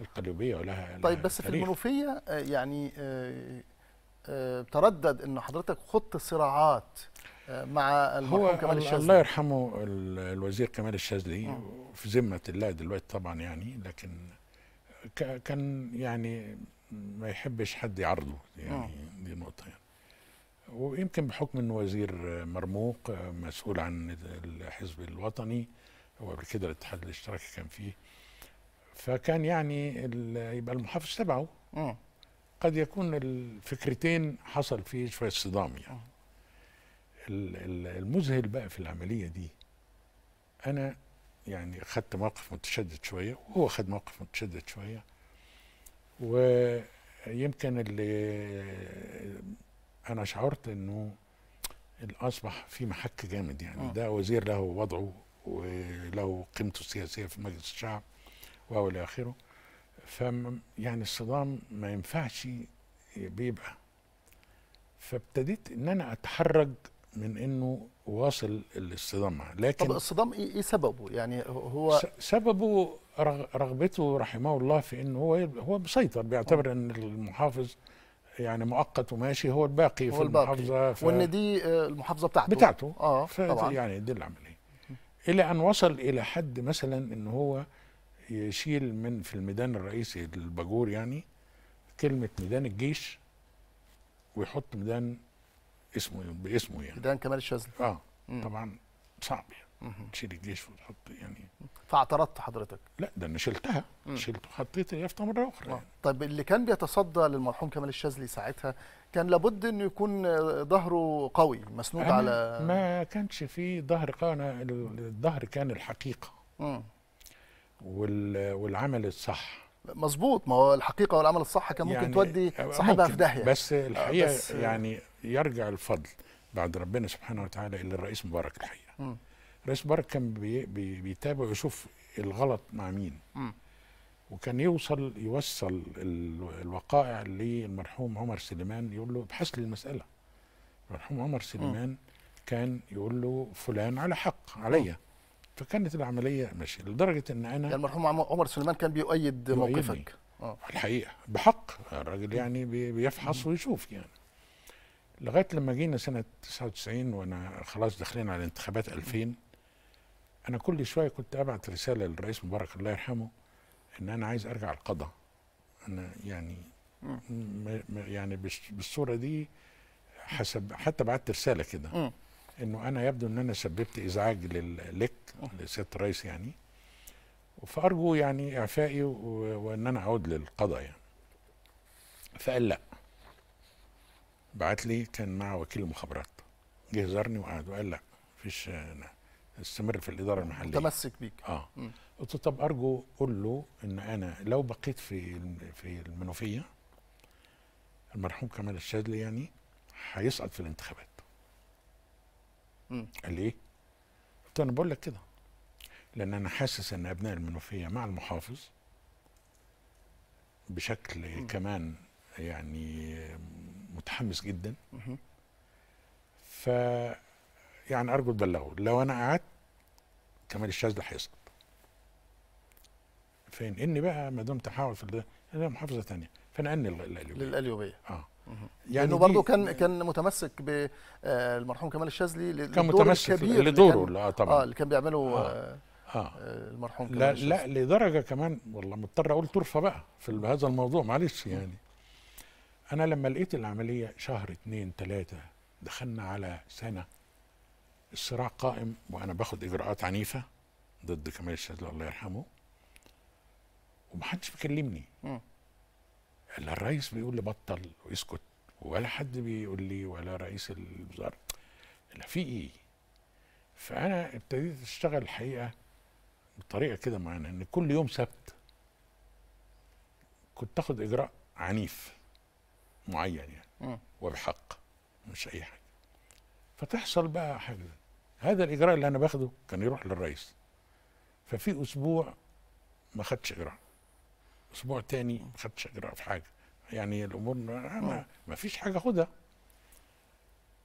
القليوبيه ولها طيب لها بس تاريخ. في المنوفيه آه، يعني آه، آه، تردد انه حضرتك خضت صراعات آه، مع المرحوم كمال الشاذلي الله يرحمه الوزير كمال الشاذلي آه. في ذمه الله دلوقتي طبعا يعني لكن كان يعني ما يحبش حد يعرضه يعني دي نقطه يعني ويمكن بحكم انه وزير مرموق مسؤول عن الحزب الوطني وقبل كده الاتحاد الاشتراكي كان فيه فكان يعني يبقى المحافظ تبعه قد يكون الفكرتين حصل فيه شويه صدام يعني آه. المذهل بقى في العمليه دي انا يعني خدت موقف متشدد شويه وهو خد موقف متشدد شويه ويمكن اللي انا شعرت انه اصبح في محك جامد يعني آه. ده وزير له وضعه وله قيمته السياسيه في مجلس الشعب الى اخره ف يعني الصدام ما ينفعش بيبقى فابتديت ان انا اتحرج من انه واصل الاصطدام معاه لكن طب الصدام ايه, إيه سببه يعني هو سببه رغبته رحمه الله في انه هو هو مسيطر بيعتبر آه. ان المحافظ يعني مؤقت وماشي هو الباقي هو في الباقي. المحافظه ف... وان دي آه، المحافظه بتاعته بتاعته اه طبعا يعني دي العمليه الى ان وصل الى حد مثلا ان هو يشيل من في الميدان الرئيسي الباجور يعني كلمه ميدان الجيش ويحط ميدان اسمه باسمه يعني ميدان كمال الشاذلي اه مم. طبعا صعب يعني تشيل الجيش وتحط يعني فاعترضت حضرتك لا ده انا شلتها شلت وحطيت اليافطه مره اخرى آه. يعني. طيب اللي كان بيتصدى للمرحوم كمال الشاذلي ساعتها كان لابد انه يكون ظهره قوي مسنود على ما كانش فيه ظهر قوي الظهر كان الحقيقه مم. والعمل الصح مظبوط ما هو الحقيقه والعمل الصح كان ممكن يعني تودي آه، صاحبها في داهيه بس آه، الحقيقه بس يعني يرجع الفضل بعد ربنا سبحانه وتعالى الى الرئيس مبارك الحقيقه الرئيس مبارك كان بي بي بيتابع ويشوف الغلط مع مين م. وكان يوصل يوصل الوقائع للمرحوم عمر سليمان يقول له ابحث لي المساله المرحوم عمر سليمان م. كان يقول له فلان على حق عليا فكانت العمليه ماشيه لدرجه ان انا يعني المرحوم عمر سليمان كان بيؤيد موقفك آه. الحقيقه بحق الراجل يعني بيفحص ويشوف يعني لغايه لما جينا سنه 99 وانا خلاص داخلين على انتخابات 2000 انا كل شويه كنت ابعت رساله للرئيس مبارك الله يرحمه ان انا عايز ارجع القضاء انا يعني يعني بالصوره دي حسب حتى بعت رساله كده انه انا يبدو ان انا سببت ازعاج لك آه. لست رئيس يعني فارجو يعني اعفائي وان انا اعود للقضاء يعني فقال لا بعت لي كان مع وكيل المخابرات جه زارني وقعد وقال لا مفيش استمر في الاداره المحليه متمسك بيك اه قلت طب ارجو قول له ان انا لو بقيت في في المنوفيه المرحوم كمال الشاذلي يعني هيسقط في الانتخابات قال لي ايه؟ قلت انا بقول لك كده لان انا حاسس ان ابناء المنوفيه مع المحافظ بشكل م. كمان يعني متحمس جدا م. ف يعني ارجو تبلغه لو انا قعدت كمال الشاذلي هيسقط فين اني بقى ما دمت احاول في ده المحافظه ثانيه فانا اني للاليوبيه اه يعني لانه برضه كان كان متمسك بالمرحوم آه، كمال الشاذلي كان متمسك الكبير لدوره اللي كان طبعا آه اللي كان بيعمله آه. آه. آه. آه، المرحوم كمال لا الشاذلي. لا لدرجه كمان والله مضطر اقول طرفه بقى في هذا الموضوع معلش يعني انا لما لقيت العمليه شهر اثنين ثلاثه دخلنا على سنه الصراع قائم وانا باخد اجراءات عنيفه ضد كمال الشاذلي الله يرحمه ومحدش بيكلمني م. لا الرئيس بيقول لي بطل واسكت ولا حد بيقول لي ولا رئيس الوزاره انا في ايه فانا ابتديت اشتغل الحقيقه بطريقه كده معانا ان كل يوم سبت كنت اخد اجراء عنيف معين يعني وبحق مش اي حاجه فتحصل بقى حاجه هذا الاجراء اللي انا باخده كان يروح للرئيس ففي اسبوع ما خدش اجراء اسبوع تاني ما خدتش اجراء في حاجه يعني الامور ما, آه. ما فيش حاجه خدها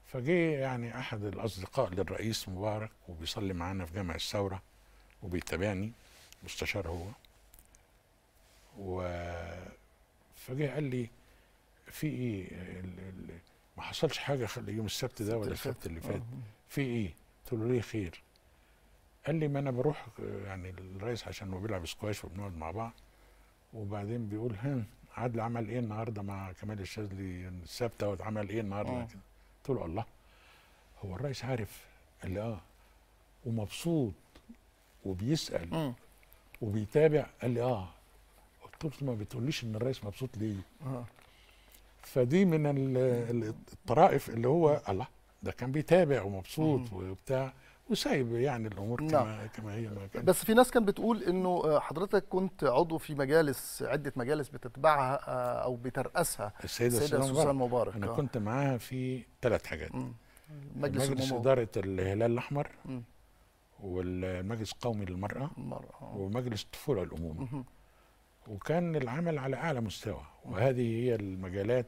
فجه يعني احد الاصدقاء للرئيس مبارك وبيصلي معانا في جامع الثوره وبيتابعني مستشار هو و فجه قال لي في ايه ما حصلش حاجه يوم السبت ده ولا السبت اللي فات آه. في ايه؟ قلت له ليه خير؟ قال لي ما انا بروح يعني الرئيس عشان هو بيلعب سكواش وبنقعد مع بعض وبعدين بيقول ها عادل عمل ايه النهارده مع كمال الشاذلي الثابته واتعمل ايه النهارده آه. قلت له الله هو الرئيس عارف قال لي اه ومبسوط وبيسال مم. آه. وبيتابع قال لي اه قلت له ما بتقوليش ان الرئيس مبسوط ليه آه. فدي من الطرائف اللي هو الله ده كان بيتابع ومبسوط آه. وبتاع وسايب يعني الامور نعم. كما كما هي ما بس في ناس كانت بتقول انه آه، حضرتك كنت عضو في مجالس عده مجالس بتتبعها آه، او بترأسها السيده, السيدة سوسان مبارك انا آه. كنت معاها في ثلاث حاجات مم. مجلس, مجلس اداره الهلال الاحمر والمجلس القومي للمراه المرأة. ومجلس الطفوله والامومه وكان العمل على اعلى مستوى وهذه هي المجالات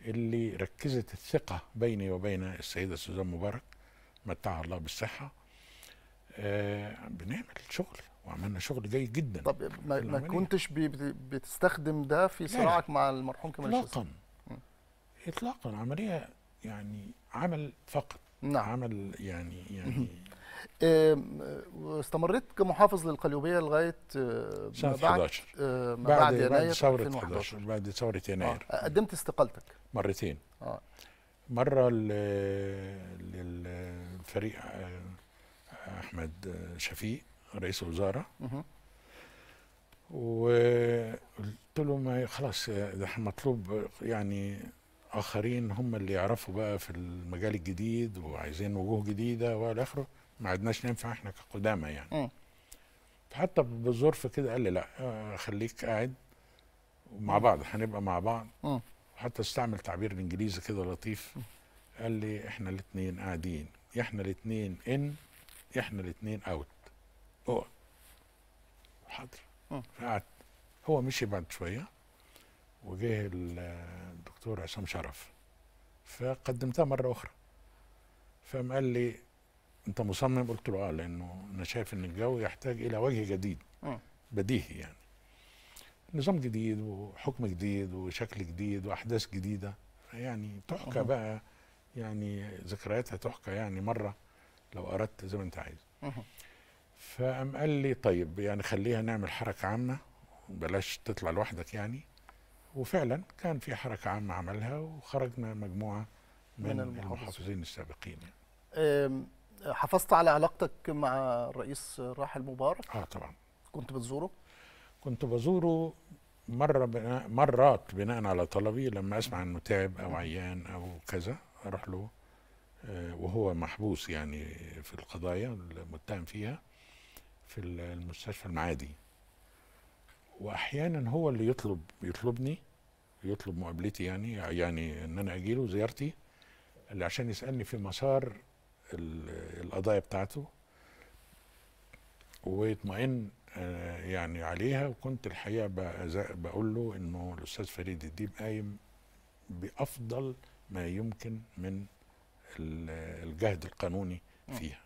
اللي ركزت الثقه بيني وبين السيده سوزان مبارك متعها الله بالصحه آه بنعمل شغل وعملنا شغل جيد جدا طب ما, ما كنتش بتستخدم ده في صراعك مع المرحوم كمال الشاذلي اطلاقا اطلاقا عمليه يعني عمل فقط نعم عمل يعني يعني استمريت كمحافظ للقليوبيه لغايه آه، سنه 11 آه، بعد بعد يناير ثوره 11 بعد ثوره آه، يناير آه. قدمت استقالتك مرتين اه مره لل فريق آه، احمد آه، شفيق رئيس الوزراء وقلت له خلاص آه، ده مطلوب يعني اخرين هم اللي يعرفوا بقى في المجال الجديد وعايزين وجوه جديده والى اخره ما عدناش ننفع احنا كقدامى يعني م. فحتى بالظرف كده قال لي لا خليك قاعد مع بعض هنبقى مع بعض م. حتى استعمل تعبير الانجليزي كده لطيف قال لي احنا الاثنين قاعدين احنا الاثنين ان احنا الاثنين اوت هو حاضر اه. قعد هو مشي بعد شويه وجه الدكتور عصام شرف فقدمتها مره اخرى فقام قال لي انت مصمم قلت له اه لانه انا شايف ان الجو يحتاج الى وجه جديد أوه. بديهي يعني نظام جديد وحكم جديد وشكل جديد واحداث جديده يعني تحكى بقى يعني ذكرياتها تحكى يعني مره لو اردت زي ما انت عايز فقام قال لي طيب يعني خليها نعمل حركه عامه بلاش تطلع لوحدك يعني وفعلا كان في حركه عامه عملها وخرجنا مجموعه من, من المحافظين, المحافظين السابقين يعني. حافظت على علاقتك مع الرئيس الراحل مبارك؟ اه طبعا كنت بتزوره؟ كنت بزوره مرة بناء مرات بناء على طلبي لما اسمع انه تعب او عيان او كذا راح له آه، وهو محبوس يعني في القضايا المتهم فيها في المستشفى المعادي واحيانا هو اللي يطلب يطلبني يطلب مقابلتي يعني يعني ان انا اجي له زيارتي اللي عشان يسالني في مسار القضايا بتاعته ويطمئن آه، يعني عليها وكنت الحقيقه بقول له انه الاستاذ فريد الديب قايم بافضل ما يمكن من الجهد القانوني فيها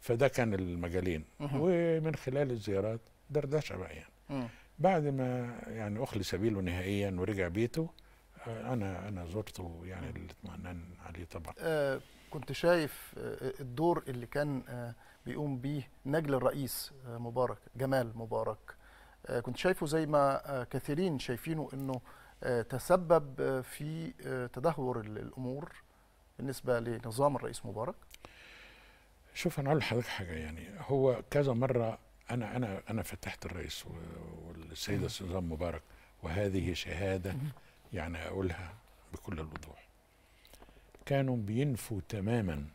فده كان المجالين ومن خلال الزيارات دردشه بقى يعني بعد ما يعني اخلي سبيله نهائيا ورجع بيته آه، انا انا زرته يعني الاطمئنان عليه طبعا آه كنت شايف آه، الدور اللي كان آه، بيقوم بيه نجل الرئيس مبارك جمال مبارك كنت شايفه زي ما كثيرين شايفينه انه تسبب في آه، تدهور الامور بالنسبه لنظام الرئيس مبارك؟ شوف انا اقول لحضرتك حاجه يعني هو كذا مره انا انا انا فتحت الرئيس والسيده نظام مبارك وهذه شهاده يعني اقولها بكل الوضوح كانوا بينفوا تماما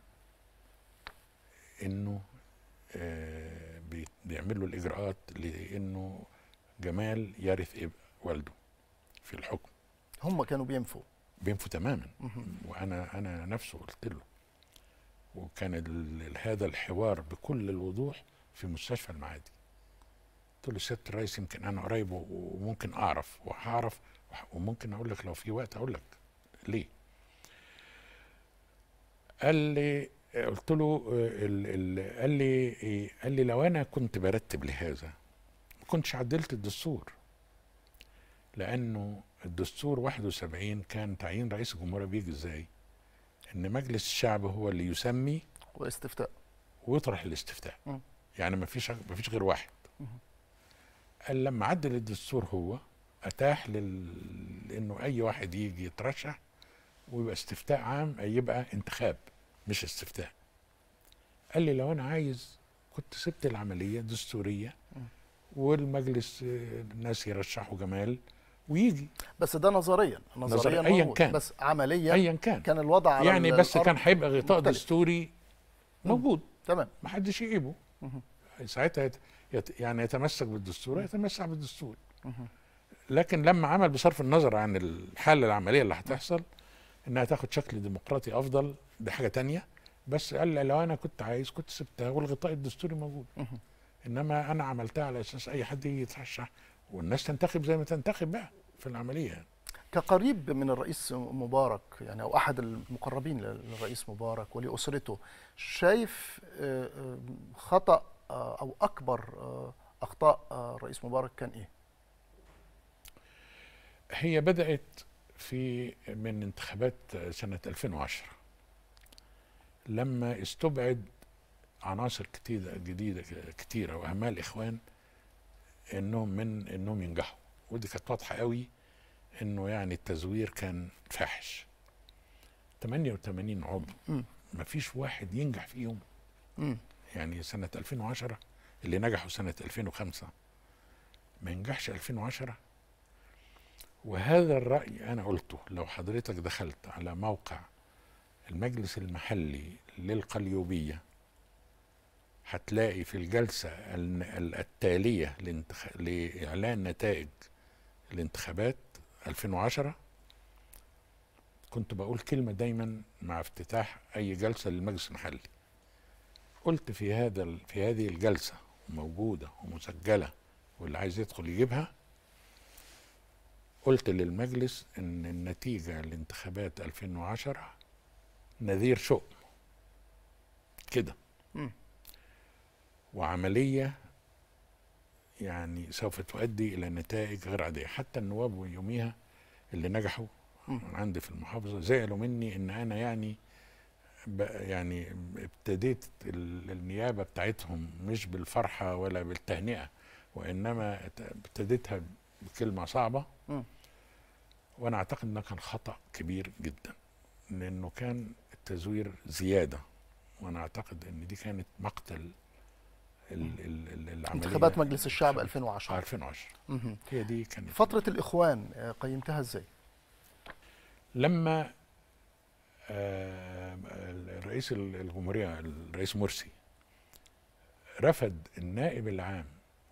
انه آه، بيعملوا الاجراءات لانه جمال يرث والده في الحكم هم كانوا بينفوا بينفوا تماما وانا انا نفسه قلت له وكان هذا الحوار بكل الوضوح في مستشفى المعادي قلت له سياده الرئيس يمكن انا قريب وممكن اعرف وهعرف وممكن اقول لك لو في وقت اقول لك ليه قال لي قلت له الـ الـ قال لي قال لي لو انا كنت برتب لهذا ما كنتش عدلت الدستور لانه الدستور 71 كان تعيين رئيس الجمهوريه بيجي ازاي؟ ان مجلس الشعب هو اللي يسمي واستفتاء ويطرح الاستفتاء م. يعني ما فيش ما فيش غير واحد قال لما عدل الدستور هو اتاح لل... انه اي واحد يجي يترشح ويبقى استفتاء عام أي يبقى انتخاب مش استفتاء قال لي لو انا عايز كنت سبت العمليه دستوريه والمجلس آه، الناس يرشحوا جمال ويجي بس ده نظريا نظريا ايا كان بس عمليا ايا كان كان الوضع على يعني بس كان هيبقى غطاء مختلف. دستوري موجود تمام ما حدش يجيبه ساعتها يت يعني يتمسك بالدستور يتمسك بالدستور لكن لما عمل بصرف النظر عن الحالة العملية اللي هتحصل انها تاخد شكل ديمقراطي افضل دي حاجة تانية بس قال لو انا كنت عايز كنت سبتها والغطاء الدستوري موجود انما انا عملتها على اساس اي حد يجي يترشح والناس تنتخب زي ما تنتخب بقى في العمليه يعني. كقريب من الرئيس مبارك يعني او احد المقربين للرئيس مبارك ولاسرته شايف آه، آه، خطا آه، او اكبر اخطاء الرئيس مبارك كان ايه؟ هي بدات في من انتخابات سنه 2010 لما استبعد عناصر كتيرة جديدة كتيرة وأهمها الإخوان انهم من انهم ينجحوا ودي كانت واضحه قوي انه يعني التزوير كان فاحش 88 عضو ما فيش واحد ينجح فيهم يعني سنه 2010 اللي نجحوا سنه 2005 ما ينجحش 2010 وهذا الراي انا قلته لو حضرتك دخلت على موقع المجلس المحلي للقليوبيه هتلاقي في الجلسة التالية لإعلان نتائج الانتخابات 2010 كنت بقول كلمة دايما مع افتتاح أي جلسة للمجلس المحلي قلت في هذا في هذه الجلسة موجودة ومسجلة واللي عايز يدخل يجيبها قلت للمجلس ان النتيجة لانتخابات 2010 نذير شؤم كده وعملية يعني سوف تؤدي إلى نتائج غير عادية حتى النواب يوميها اللي نجحوا عندي في المحافظة زعلوا مني إن أنا يعني يعني ابتديت النيابة بتاعتهم مش بالفرحة ولا بالتهنئة وإنما ابتديتها بكلمة صعبة وأنا أعتقد إنه كان خطأ كبير جدا لأنه كان التزوير زيادة وأنا أعتقد إن دي كانت مقتل العمليه انتخابات مجلس الشعب 2010 2010 آه، هي دي كانت فتره الاخوان آه، قيمتها ازاي؟ لما الرئيس آه، الجمهوريه الرئيس مرسي رفض النائب العام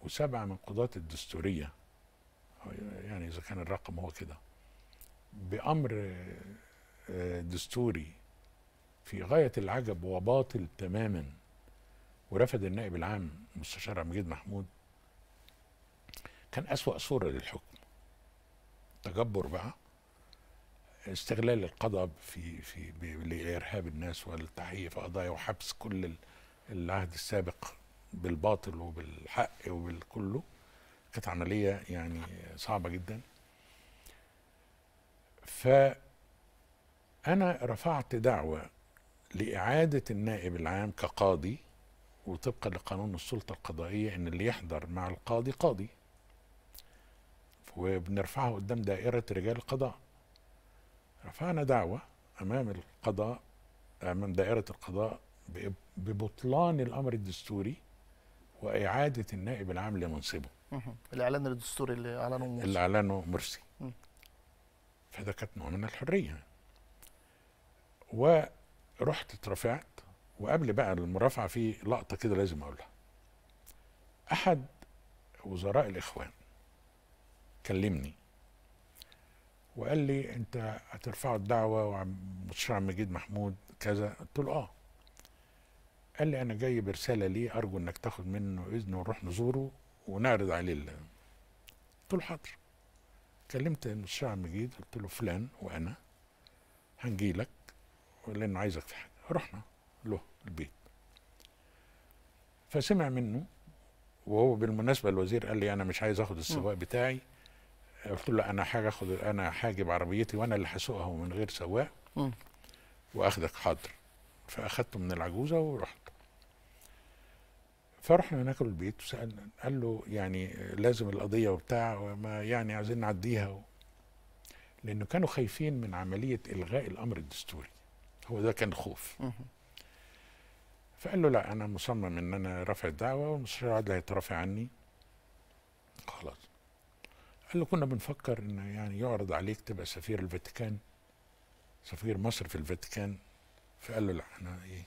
وسبعه من قضاة الدستوريه يعني اذا كان الرقم هو كده بامر دستوري في غايه العجب وباطل تماما ورفض النائب العام مستشار عمجيد محمود كان أسوأ صورة للحكم تجبر بقى استغلال القضاء في في لارهاب الناس والتحقيق في قضايا وحبس كل العهد السابق بالباطل وبالحق وبالكله كانت عمليه يعني صعبه جدا ف انا رفعت دعوه لاعاده النائب العام كقاضي وطبقا لقانون السلطة القضائية إن اللي يحضر مع القاضي قاضي وبنرفعها قدام دائرة رجال القضاء رفعنا دعوة أمام القضاء أمام دائرة القضاء ببطلان الأمر الدستوري وإعادة النائب العام لمنصبه الإعلان الدستوري اللي أعلنه مرسي اللي أعلنه مرسي فده كانت نوع من الحرية ورحت اترفعت وقبل بقى المرافعه في لقطه كده لازم اقولها احد وزراء الاخوان كلمني وقال لي انت هترفعوا الدعوه ومستشار مجيد محمود كذا قلت له اه قال لي انا جاي برساله ليه ارجو انك تاخد منه اذن ونروح نزوره ونعرض عليه اللي. قلت له حاضر كلمت المستشار مجيد قلت له فلان وانا هنجي لك لأنه عايزك في حاجه رحنا له البيت فسمع منه وهو بالمناسبه الوزير قال لي انا مش عايز اخد السواق بتاعي قلت له انا حاجه اخد انا حاجب عربيتي وانا اللي هسوقها من غير سواق واخدك حاضر فاخدته من العجوزه ورحت فرحنا ناكل البيت وسال قال له يعني لازم القضيه وبتاع وما يعني عايزين نعديها و... لانه كانوا خايفين من عمليه الغاء الامر الدستوري هو ده كان خوف فقال له لا انا مصمم ان انا رافع الدعوه والمستشار العدل هيترافع عني خلاص قال له كنا بنفكر ان يعني يعرض عليك تبقى سفير الفاتيكان سفير مصر في الفاتيكان فقال له لا انا ايه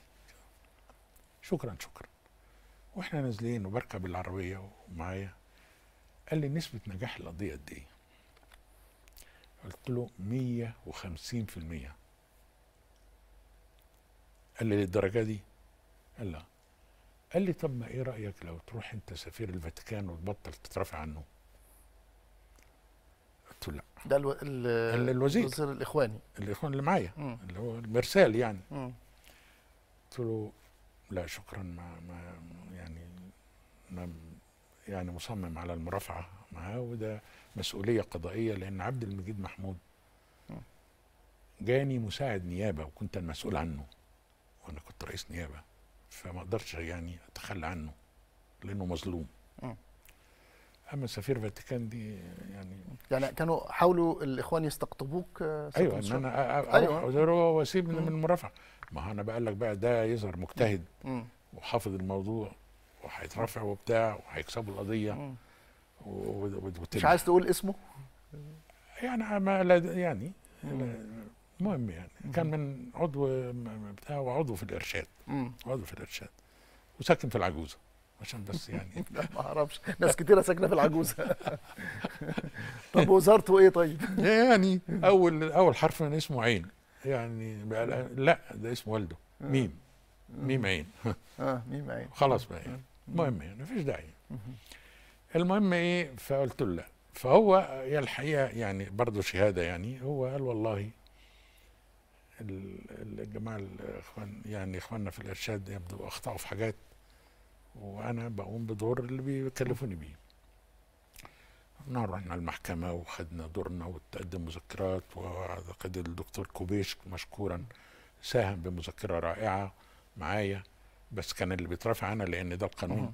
شكرا شكرا واحنا نازلين وبركب العربيه ومعايا قال لي نسبه نجاح القضيه قد ايه قلت له 150% قال لي للدرجه دي قال لا قال لي طب ما ايه رايك لو تروح انت سفير الفاتيكان وتبطل تترافع عنه قلت له لا ده الو... ال... قال الوزير الوزير الاخواني الاخوان اللي معايا اللي هو المرسال يعني مم. قلت له لا شكرا ما, ما يعني ما يعني مصمم على المرافعه معاه وده مسؤوليه قضائيه لان عبد المجيد محمود جاني مساعد نيابه وكنت المسؤول عنه وانا كنت رئيس نيابه فما اقدرش يعني اتخلى عنه لانه مظلوم اما سفير الفاتيكان دي يعني يعني كانوا حاولوا الاخوان يستقطبوك آه، ايوه ان انا أيوة. اروح أيوة. واسيب من المرافعه ما انا بقول لك بقى ده يظهر مجتهد مم. وحافظ الموضوع وهيترافع وبتاع وهيكسبوا القضيه مش عايز تقول اسمه؟ يعني ما لا يعني مم. المهم يعني مم. كان من عضو بتاع وعضو في الارشاد مم. عضو في الارشاد وساكن في العجوزه عشان بس يعني *laughs* ما اعرفش ناس كتيره ساكنه في العجوزه *laughs* طب وزارته ايه طيب يعني اول اول حرف من اسمه عين يعني لا ده اسم والده آه. ميم ميم عين *laughs* اه ميم عين خلاص بقى يعني المهم يعني مفيش داعي المهم ايه فقلت له لا فهو يا الحقيقه يعني برضه شهاده يعني هو قال والله الجماعه الاخوان يعني اخواننا في الارشاد يبدو اخطاوا في حاجات وانا بقوم بدور اللي بيكلفوني بيه رحنا المحكمة وخدنا دورنا وتقدم مذكرات واعتقد الدكتور كوبيش مشكورا ساهم بمذكرة رائعة معايا بس كان اللي بيترافع عنها لان ده القانون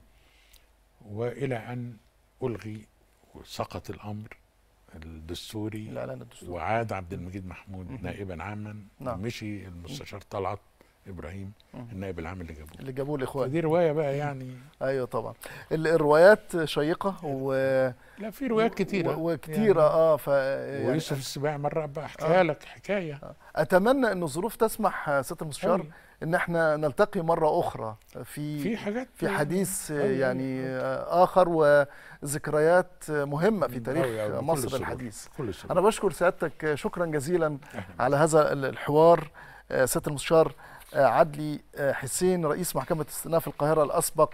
والى ان الغي وسقط الامر الدستوري الاعلان الدستوري وعاد عبد المجيد محمود مم. نائبا عاما نعم. ومشي المستشار طلعت ابراهيم النائب العام اللي جابوه اللي جابوه الاخوان دي روايه بقى يعني ايوه طبعا الروايات شيقه و لا في روايات كتيره و... وكتيره يعني اه ف يعني ويوسف السباع مره بقى احكيها آه. لك حكايه آه. اتمنى ان الظروف تسمح آه، ست المستشار ان احنا نلتقي مره اخرى في في حاجات في حديث يعني اخر وذكريات مهمه في تاريخ مصر الحديث انا بشكر سيادتك شكرا جزيلا على هذا الحوار آه، سياده المستشار آه، عدلي آه، حسين رئيس محكمة استئناف القاهرة الأسبق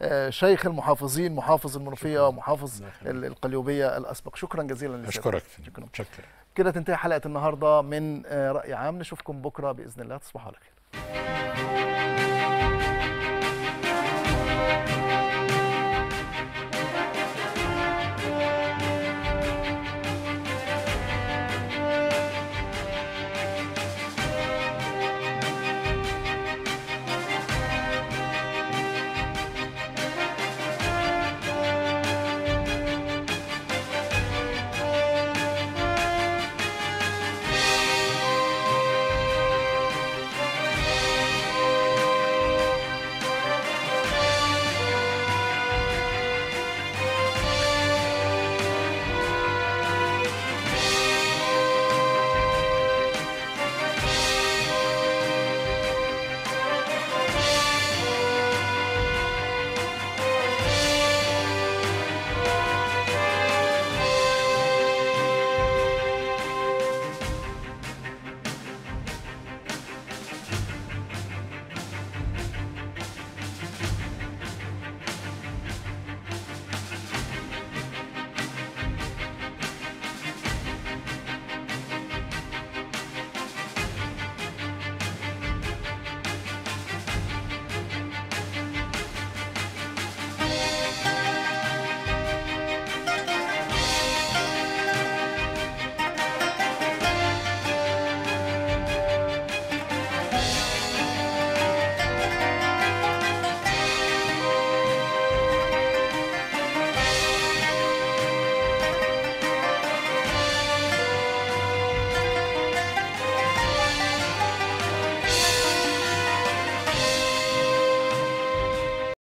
وشيخ المحافظين محافظ المنوفية ومحافظ القليوبية الأسبق شكرا جزيلا لك شكرا كده تنتهي حلقه النهارده من آه، راي عام نشوفكم بكره باذن الله تصبحوا على خير